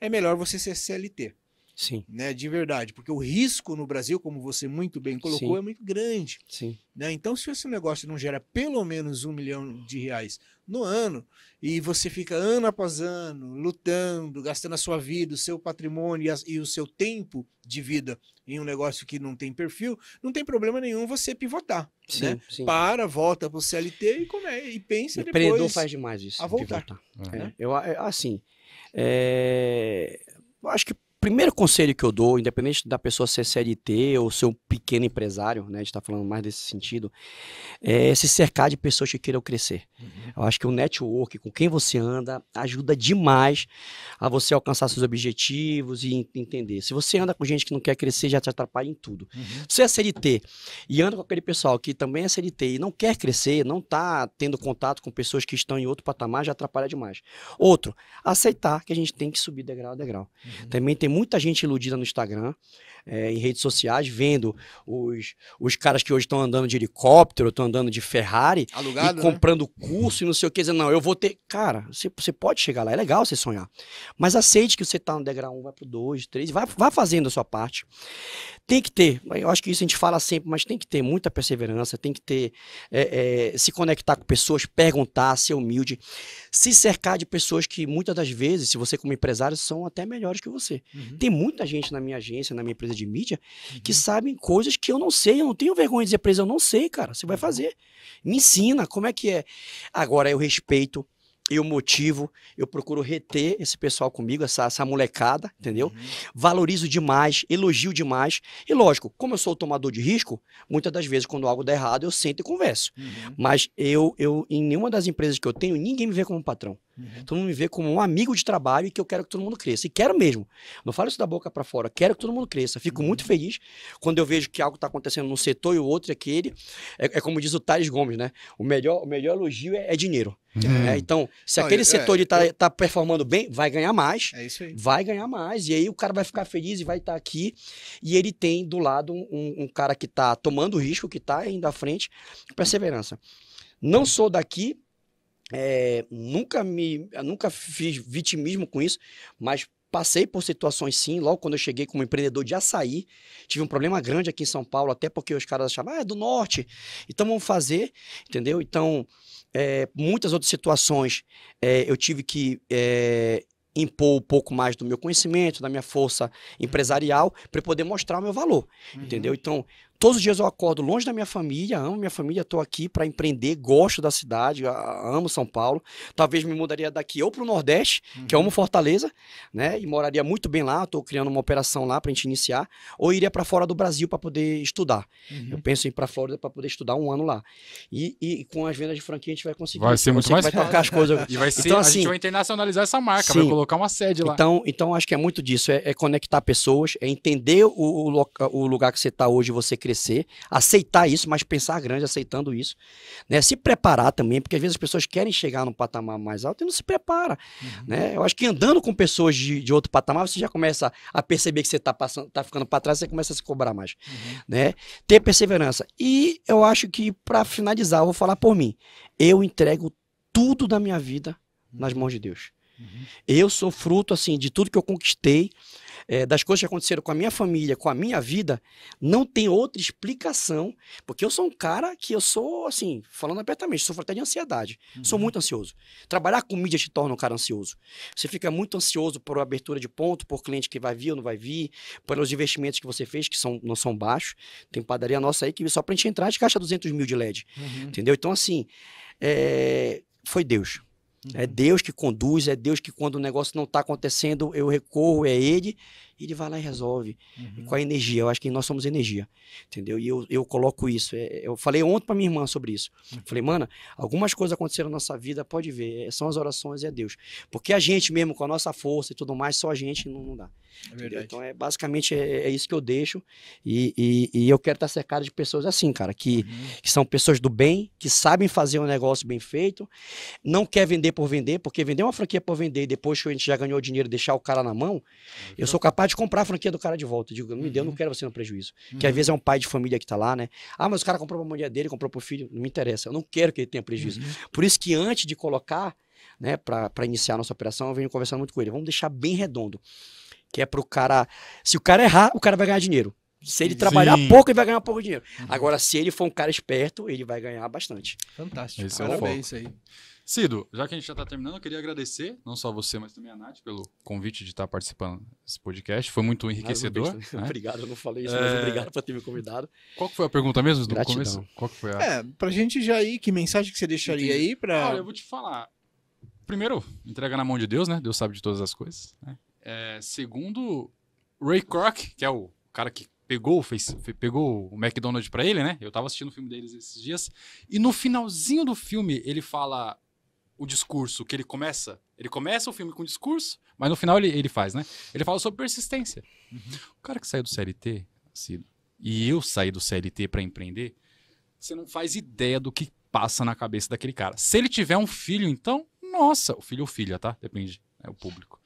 é melhor você ser CLT. Sim. Né, de verdade, porque o risco no Brasil, como você muito bem colocou, Sim. é muito grande. Sim. Né? Então, se esse negócio não gera pelo menos um milhão de reais no ano, e você fica ano após ano lutando, gastando a sua vida, o seu patrimônio e, a, e o seu tempo de vida em um negócio que não tem perfil, não tem problema nenhum você pivotar. Sim, né? sim. Para, volta para o CLT e, come, é, e pensa Empreendedor faz demais isso. A voltar. É. Né? Eu, é, assim, é, eu acho que primeiro conselho que eu dou, independente da pessoa ser CLT ou ser um pequeno empresário, né, a gente está falando mais desse sentido, é se cercar de pessoas que queiram crescer. Uhum. Eu acho que o network, com quem você anda, ajuda demais a você alcançar seus objetivos e entender. Se você anda com gente que não quer crescer, já te atrapalha em tudo. Uhum. Se você é CLT e anda com aquele pessoal que também é CLT e não quer crescer, não está tendo contato com pessoas que estão em outro patamar, já atrapalha demais. Outro, aceitar que a gente tem que subir degrau a degrau. Uhum. Também tem muita gente iludida no Instagram é, em redes sociais vendo os, os caras que hoje estão andando de helicóptero, estão andando de Ferrari, Alugado, e né? comprando né? curso e não sei o que, dizendo, não, eu vou ter. Cara, você, você pode chegar lá, é legal você sonhar. Mas aceite que você está no degrau 1, vai pro 2, 3, vai, fazendo a sua parte. Tem que ter, eu acho que isso a gente fala sempre, mas tem que ter muita perseverança, tem que ter, é, é, se conectar com pessoas, perguntar, ser humilde, se cercar de pessoas que muitas das vezes, se você como empresário, são até melhores que você. Uhum. Tem muita gente na minha agência, na minha empresa de mídia, uhum. que sabem coisas que eu não sei, eu não tenho vergonha de dizer pra eles, eu não sei, cara, você vai uhum. fazer. Me ensina como é que é. Agora, eu respeito, eu motivo, eu procuro reter esse pessoal comigo, essa, essa molecada, entendeu? Uhum. Valorizo demais, elogio demais. E lógico, como eu sou o tomador de risco, muitas das vezes quando algo dá errado, eu sento e converso. Uhum. Mas eu, eu, em nenhuma das empresas que eu tenho, ninguém me vê como um patrão. Uhum. Todo mundo me vê como um amigo de trabalho e que eu quero que todo mundo cresça. E quero mesmo. Não falo isso da boca para fora. Quero que todo mundo cresça. Fico uhum. muito feliz quando eu vejo que algo está acontecendo num setor e o outro é aquele. É, é, como diz o Thales Gomes, né? O melhor, o melhor elogio é, é dinheiro. Uhum. É, né? então, se aquele setor é, está tá performando bem, vai ganhar mais. É isso aí. Vai ganhar mais. E aí o cara vai ficar feliz e vai estar tá aqui. E ele tem do lado um, um cara que está tomando risco, que está indo à frente. Perseverança. Não sou daqui, é, nunca me nunca fiz vitimismo com isso, mas passei por situações sim, logo quando eu cheguei como empreendedor de açaí, tive um problema grande aqui em São Paulo, até porque os caras achavam, ah, é do norte, então vamos fazer, entendeu? Então, é, muitas outras situações é, eu tive que é, impor um pouco mais do meu conhecimento, da minha força empresarial, para poder mostrar o meu valor, uhum. entendeu? Então, Todos os dias eu acordo longe da minha família, amo minha família, estou aqui para empreender, gosto da cidade, amo São Paulo. Talvez me mudaria daqui ou para o Nordeste, uhum. que eu uhum. amo Fortaleza, né? E moraria muito bem lá, estou criando uma operação lá para a gente iniciar, ou iria para fora do Brasil para poder estudar. Uhum. Eu penso em ir para Flórida para poder estudar um ano lá. E, e, com as vendas de franquia a gente vai conseguir. Vai ser muito mais vai tocar as coisas. e vai ser, então, assim, a gente assim, vai internacionalizar essa marca, sim. vai colocar uma sede lá. Então, então acho que é muito disso, é, é conectar pessoas, é entender o, o, o lugar que você está hoje, você criar crescer, aceitar isso, mas pensar grande aceitando isso, né? Se preparar também, porque às vezes as pessoas querem chegar num patamar mais alto e não se prepara, uhum. né? Eu acho que andando com pessoas de, de outro patamar, você já começa a perceber que você está passando, tá ficando para trás, você começa a se cobrar mais, uhum. né? Ter perseverança. E eu acho que para finalizar, eu vou falar por mim. Eu entrego tudo da minha vida nas uhum. mãos de Deus. Uhum. Eu sou fruto assim de tudo que eu conquistei é, das coisas que aconteceram com a minha família, com a minha vida, não tem outra explicação, porque eu sou um cara que eu sou, assim, falando abertamente, sofro até de ansiedade, uhum. sou muito ansioso. Trabalhar com mídia te torna um cara ansioso. Você fica muito ansioso por abertura de ponto, por cliente que vai vir ou não vai vir, pelos investimentos que você fez, que são, não são baixos. Tem padaria nossa aí que só pra gente entrar de caixa 200 mil de LED, uhum. entendeu? Então, assim, é, foi Deus. Uhum. É Deus que conduz, é Deus que quando o negócio não está acontecendo, eu recorro, é Ele ele vai lá e resolve. Uhum. Com a energia, eu acho que nós somos energia, entendeu? E eu, eu coloco isso. É, é, eu falei ontem para minha irmã sobre isso. Uhum. Falei, mana, algumas coisas aconteceram na nossa vida, pode ver, é, são as orações e é Deus. Porque a gente mesmo, com a nossa força e tudo mais, só a gente não, não dá. É então, é, basicamente, é, é, isso que eu deixo. E, e, e, eu quero estar cercado de pessoas assim, cara, que, uhum. que são pessoas do bem, que sabem fazer um negócio bem feito, não quer vender por vender, porque vender uma franquia por vender e depois que a gente já ganhou dinheiro deixar o cara na mão, eu sou capaz vontade de comprar a franquia do cara de volta. Eu digo, não me uhum. deu, não quero você no prejuízo. Uhum. Que às uhum. vezes é um pai de família que tá lá, né? Ah, mas o cara comprou pra mulher dele, comprou pro filho. Não me interessa, eu não quero que ele tenha prejuízo. Uhum. Por isso que antes de colocar, né, para iniciar a nossa operação, eu venho conversando muito com ele. Vamos deixar bem redondo. Que é pro cara. Se o cara errar, o cara vai ganhar dinheiro. Se ele trabalhar Sim. pouco, ele vai ganhar pouco dinheiro. Uhum. Agora, se ele for um cara esperto, ele vai ganhar bastante. Fantástico. Esse Parabéns é o foco. aí. Cido, já que a gente já está terminando, eu queria agradecer, não só você, mas também a Nath, pelo convite de estar tá participando desse podcast. Foi muito enriquecedor. né? obrigado, eu não falei isso, é... mas obrigado por ter me convidado. Qual foi a pergunta mesmo do começo? Qual foi a... É, pra gente já ir, que mensagem que você deixaria Entendi. aí para. Olha, ah, eu vou te falar. Primeiro, entrega na mão de Deus, né? Deus sabe de todas as coisas. Né? É, segundo, Ray Kroc, que é o cara que pegou, fez, pegou o McDonald's para ele, né? Eu tava assistindo o filme deles esses dias. E no finalzinho do filme, ele fala: o discurso que ele começa. Ele começa o filme com discurso, mas no final ele, ele faz, né? Ele fala sobre persistência. Uhum. O cara que saiu do CLT, assim, e eu saí do CLT para empreender, você não faz ideia do que passa na cabeça daquele cara. Se ele tiver um filho, então, nossa, o filho ou filha, tá? Depende, é o público.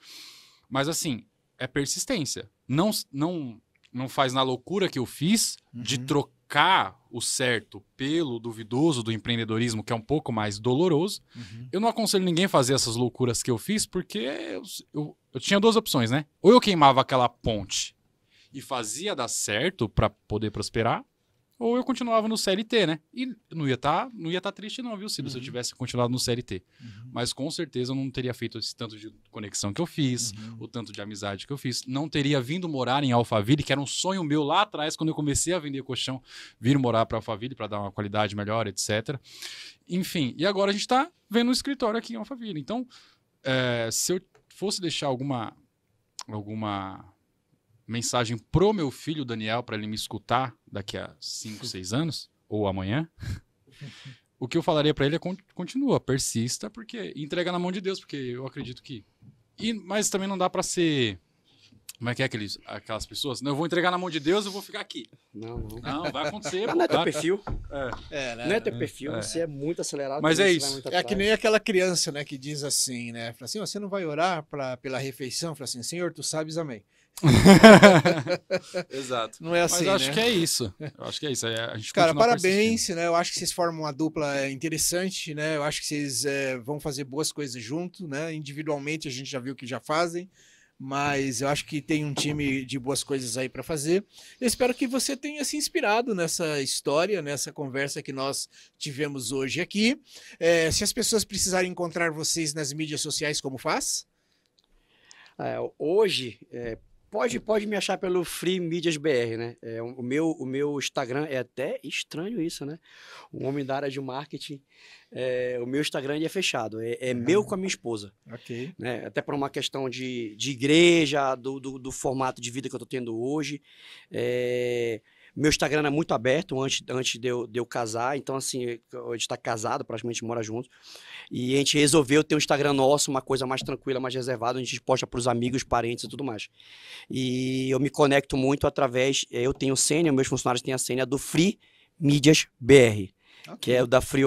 Mas assim, é persistência. Não, não, não faz na loucura que eu fiz uhum. de trocar trocar o certo pelo duvidoso do empreendedorismo, que é um pouco mais doloroso, uhum. eu não aconselho ninguém a fazer essas loucuras que eu fiz, porque eu, eu, eu tinha duas opções, né? Ou eu queimava aquela ponte e fazia dar certo para poder prosperar, ou eu continuava no CLT, né? E não ia estar tá, não ia tá triste não, viu, Silvio, uhum. se eu uhum. tivesse continuado no CLT. Uhum. Mas com certeza eu não teria feito esse tanto de conexão que eu fiz, uhum. o tanto de amizade que eu fiz. Não teria vindo morar em Alphaville, que era um sonho meu lá atrás, quando eu comecei a vender colchão, vir morar para Alphaville para dar uma qualidade melhor, etc. Enfim, e agora a gente está vendo um escritório aqui em Alphaville. Então, é, se eu fosse deixar alguma alguma mensagem pro meu filho Daniel para ele me escutar daqui a 5, 6 anos ou amanhã, o que eu falaria para ele é continua, persista, porque entrega na mão de Deus, porque eu acredito que e mas também não dá para ser como é que é aqueles, aquelas pessoas? Não, eu vou entregar na mão de Deus, eu vou ficar aqui. Não, não. Não, vai acontecer. Não, não é teu tá? perfil. É. É, né? Não é teu perfil, é. você é muito acelerado. Mas é isso. É que nem aquela criança, né, que diz assim, né? Fala assim, você não vai orar pra, pela refeição? Fala assim, Senhor, tu sabes, amém. Exato. Não é assim. Mas acho né? que é isso. Eu acho que é isso. Cara, parabéns, né? Eu acho que vocês formam uma dupla interessante, né? Eu acho que vocês é, vão fazer boas coisas junto, né? Individualmente a gente já viu que já fazem, mas eu acho que tem um time de boas coisas aí para fazer. Eu espero que você tenha se inspirado nessa história, nessa conversa que nós tivemos hoje aqui. É, se as pessoas precisarem encontrar vocês nas mídias sociais, como faz? É, hoje, é, Pode, pode me achar pelo Free BR, né? É, o, meu, o meu Instagram é até estranho isso, né? Um homem da área de marketing, é, o meu Instagram é fechado, é, é ah. meu com a minha esposa. Ok. Né? Até por uma questão de, de igreja, do, do, do formato de vida que eu tô tendo hoje. É, meu Instagram é muito aberto antes, antes de, eu, de eu casar, então assim, a gente está casado, praticamente mora junto. E a gente resolveu ter um Instagram nosso, uma coisa mais tranquila, mais reservada, a gente posta para os amigos, parentes e tudo mais. E eu me conecto muito através, eh, eu tenho senha, meus funcionários têm a senha do Free BR, okay. que é o da Free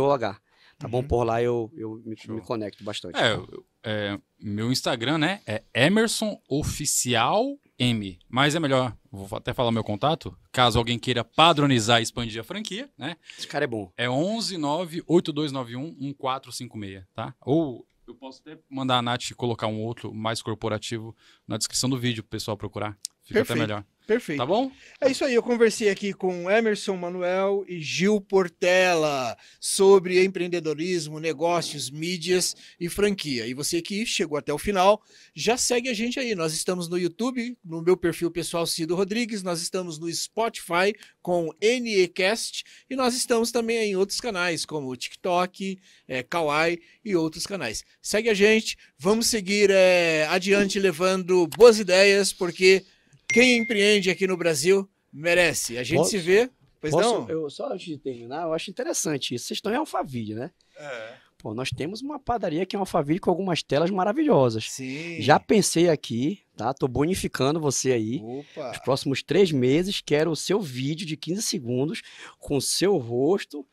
Tá uhum. bom? Por lá eu, eu me, me conecto bastante. É, é, meu Instagram, né? É Emerson Oficial M. Mas é melhor, vou até falar meu contato, caso alguém queira padronizar e expandir a franquia, né? Esse cara é bom. É 1198291-1456, tá? Ou eu posso até mandar a Nath colocar um outro mais corporativo na descrição do vídeo pro pessoal procurar. Fica Perfeito. até melhor. Perfeito. Tá bom? É isso aí. Eu conversei aqui com Emerson Manuel e Gil Portela sobre empreendedorismo, negócios, mídias e franquia. E você que chegou até o final, já segue a gente aí. Nós estamos no YouTube, no meu perfil pessoal Cido Rodrigues, nós estamos no Spotify com NEcast e nós estamos também em outros canais como TikTok, é, Kawaii e outros canais. Segue a gente, vamos seguir é, adiante levando boas ideias, porque quem empreende aqui no Brasil merece. A gente Posso? se vê. Pois Posso? não? Eu, só antes de terminar, eu acho interessante isso. Vocês estão em Alphaville, né? É. Pô, nós temos uma padaria que é uma Alphaville com algumas telas maravilhosas. Sim. Já pensei aqui, tá? Tô bonificando você aí. Opa. Os próximos três meses, quero o seu vídeo de 15 segundos com o seu rosto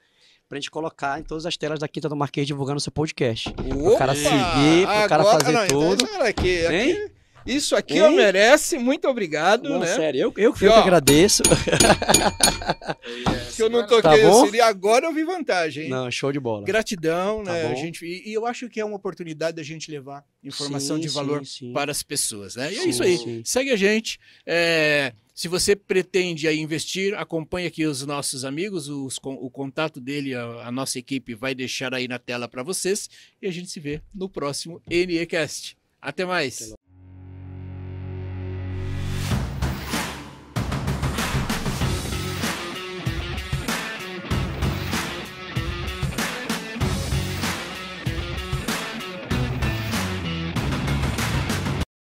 pra gente colocar em todas as telas da Quinta do Marquês divulgando seu podcast. Opa! O cara seguir, pro Agora, cara fazer não, então tudo. Então, aqui, é aqui, isso aqui Ei. merece, muito obrigado. Não, né? sério, eu, eu, que, eu ó, que agradeço. que eu não toquei tá bom? agora eu vi vantagem. Não, show de bola. Gratidão, tá né? a gente, e, e, eu acho que é uma oportunidade da gente levar informação sim, de valor sim, sim. para as pessoas, né? E é isso aí. Segue a gente. É, se você pretende aí investir, acompanhe aqui os nossos amigos, os, o contato dele, a, a, nossa equipe vai deixar aí na tela para vocês. E a gente se vê no próximo NECast. Até mais. Até